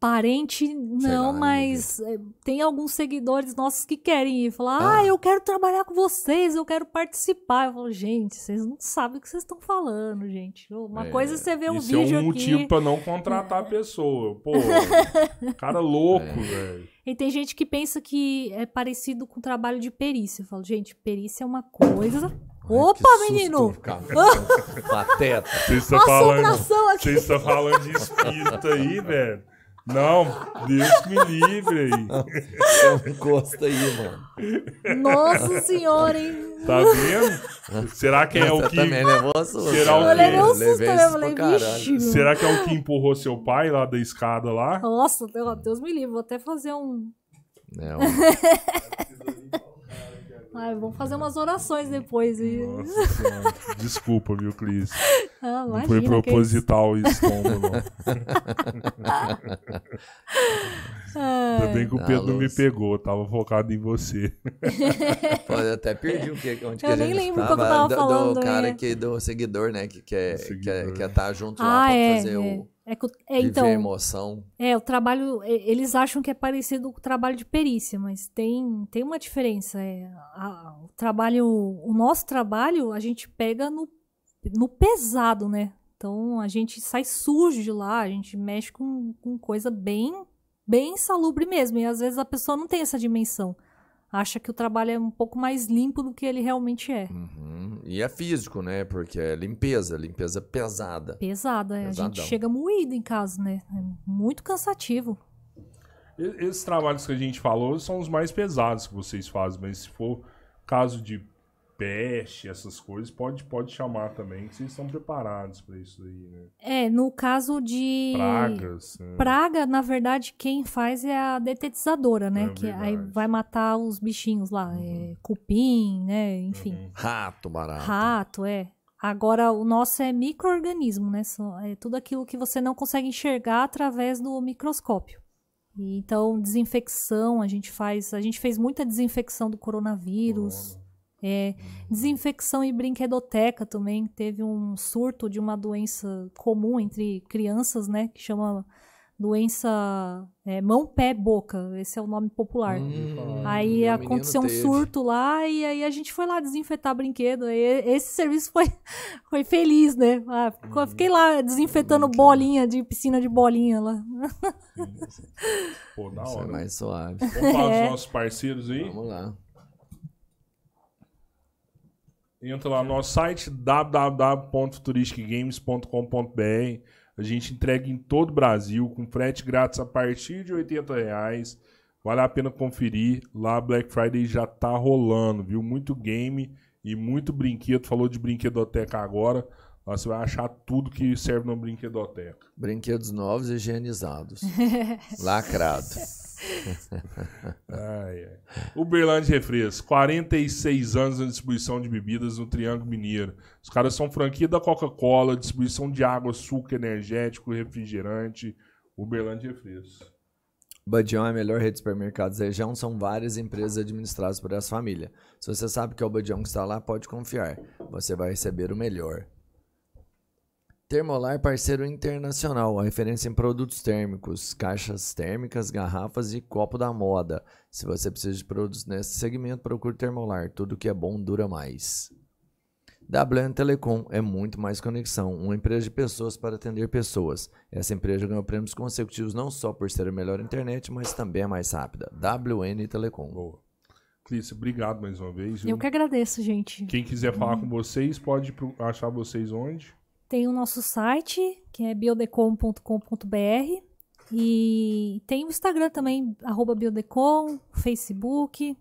parente não, lá, mas é, tem alguns seguidores nossos que querem ir. Falar, ah. ah. eu quero trabalhar com vocês, eu quero participar. Eu falo, gente, vocês não sabem o que vocês estão falando, gente. Uma é, coisa é você ver um é vídeo aqui... é um motivo aqui... pra não contratar a [LAUGHS] pessoa. Pô, cara louco, é. velho. E tem gente que pensa que é parecido com o trabalho de perícia. Eu falo, gente, perícia é uma coisa... Opa, Ai, menino! [LAUGHS] Pateta. Vocês estão falando, aqui. Vocês estão falando de espírito aí, velho. Não, Deus me livre aí. Não, encosta aí, mano. Nossa senhora, hein? Tá vendo? Será que é o que. Também levou susto, Será né? o que... levei um susto, eu falei, vixe. Será que é o que empurrou seu pai lá da escada lá? Nossa, Deus me livre, vou até fazer um. Não. É [LAUGHS] vamos fazer umas orações depois. E... Nossa, [LAUGHS] Desculpa, viu, Cris? Ah, não foi proposital isso, como, não. Ainda bem que o tá Pedro não me pegou, eu tava focado em você. [LAUGHS] pode eu até perdi o que, onde eu que nem lembro tava, quando tava do, falando. Do cara é. que, do seguidor, né, que quer estar que, que, que tá junto ah, lá pra é, fazer é. o é, que, é então. Viver emoção. É, o trabalho. Eles acham que é parecido com o trabalho de perícia, mas tem, tem uma diferença. É, a, o trabalho. O nosso trabalho, a gente pega no, no pesado, né? Então a gente sai sujo de lá, a gente mexe com, com coisa bem, bem insalubre mesmo. E às vezes a pessoa não tem essa dimensão acha que o trabalho é um pouco mais limpo do que ele realmente é. Uhum. E é físico, né? Porque é limpeza, limpeza pesada. Pesada, Pesadão. É. a gente chega moído em casa, né? É muito cansativo. Esses trabalhos que a gente falou são os mais pesados que vocês fazem, mas se for caso de peste, essas coisas, pode, pode chamar também, que vocês estão preparados para isso aí, né? É, no caso de. Pragas. Né? Praga, na verdade, quem faz é a detetizadora, né? É que aí vai matar os bichinhos lá. É uhum. É, cupim, né? Enfim. Uhum. Rato, barato. Rato, é. Agora, o nosso é microorganismo, né? É tudo aquilo que você não consegue enxergar através do microscópio. então, desinfecção, a gente faz. A gente fez muita desinfecção do coronavírus. É, desinfecção e brinquedoteca também teve um surto de uma doença comum entre crianças, né? Que chama doença é, mão, pé, boca. Esse é o nome popular. Hum, aí aconteceu um teve. surto lá e aí a gente foi lá desinfetar brinquedo. esse serviço foi, [LAUGHS] foi feliz, né? Ah, hum, fiquei lá desinfetando bolinha de piscina de bolinha lá. Pô, da hora. Isso é mais suave. Vamos falar é. dos nossos parceiros aí? Vamos lá. Entra lá no nosso site www.turisticgames.com.br. A gente entrega em todo o Brasil com frete grátis a partir de 80 reais. Vale a pena conferir. Lá Black Friday já tá rolando, viu? Muito game e muito brinquedo. Falou de brinquedoteca agora. Lá você vai achar tudo que serve no brinquedoteca. Brinquedos novos e higienizados. [LAUGHS] Lacrado ai, ai. Uberlândia Refresco, 46 anos na distribuição de bebidas no Triângulo Mineiro. Os caras são franquia da Coca-Cola, distribuição de água, suco energético, refrigerante. Uberlândia Refrescos. Badião é a melhor rede de supermercados da região, são várias empresas administradas por essa família. Se você sabe que é o Badião que está lá, pode confiar. Você vai receber o melhor. Termolar parceiro internacional, a referência em produtos térmicos, caixas térmicas, garrafas e copo da moda. Se você precisa de produtos nesse segmento, procure Termolar, tudo que é bom dura mais. WN Telecom é muito mais conexão, uma empresa de pessoas para atender pessoas. Essa empresa ganhou prêmios consecutivos não só por ser a melhor internet, mas também a mais rápida. WN Telecom. Boa. Clícia, obrigado mais uma vez. Eu que agradeço, gente. Quem quiser falar hum. com vocês, pode achar vocês onde? Tem o nosso site, que é biodecom.com.br. E tem o Instagram também, arroba biodecom, Facebook.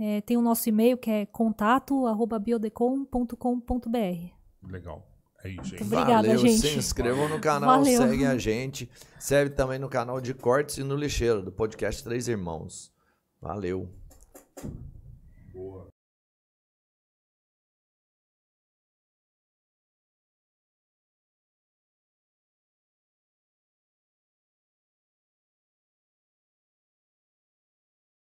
É, tem o nosso e-mail, que é contato, arroba biodecom.com.br. Legal. É, é isso, Obrigada, Valeu, gente. se inscrevam no canal, Valeu. seguem a [LAUGHS] gente. Serve também no canal de Cortes e no Lixeiro, do podcast Três Irmãos. Valeu. Boa.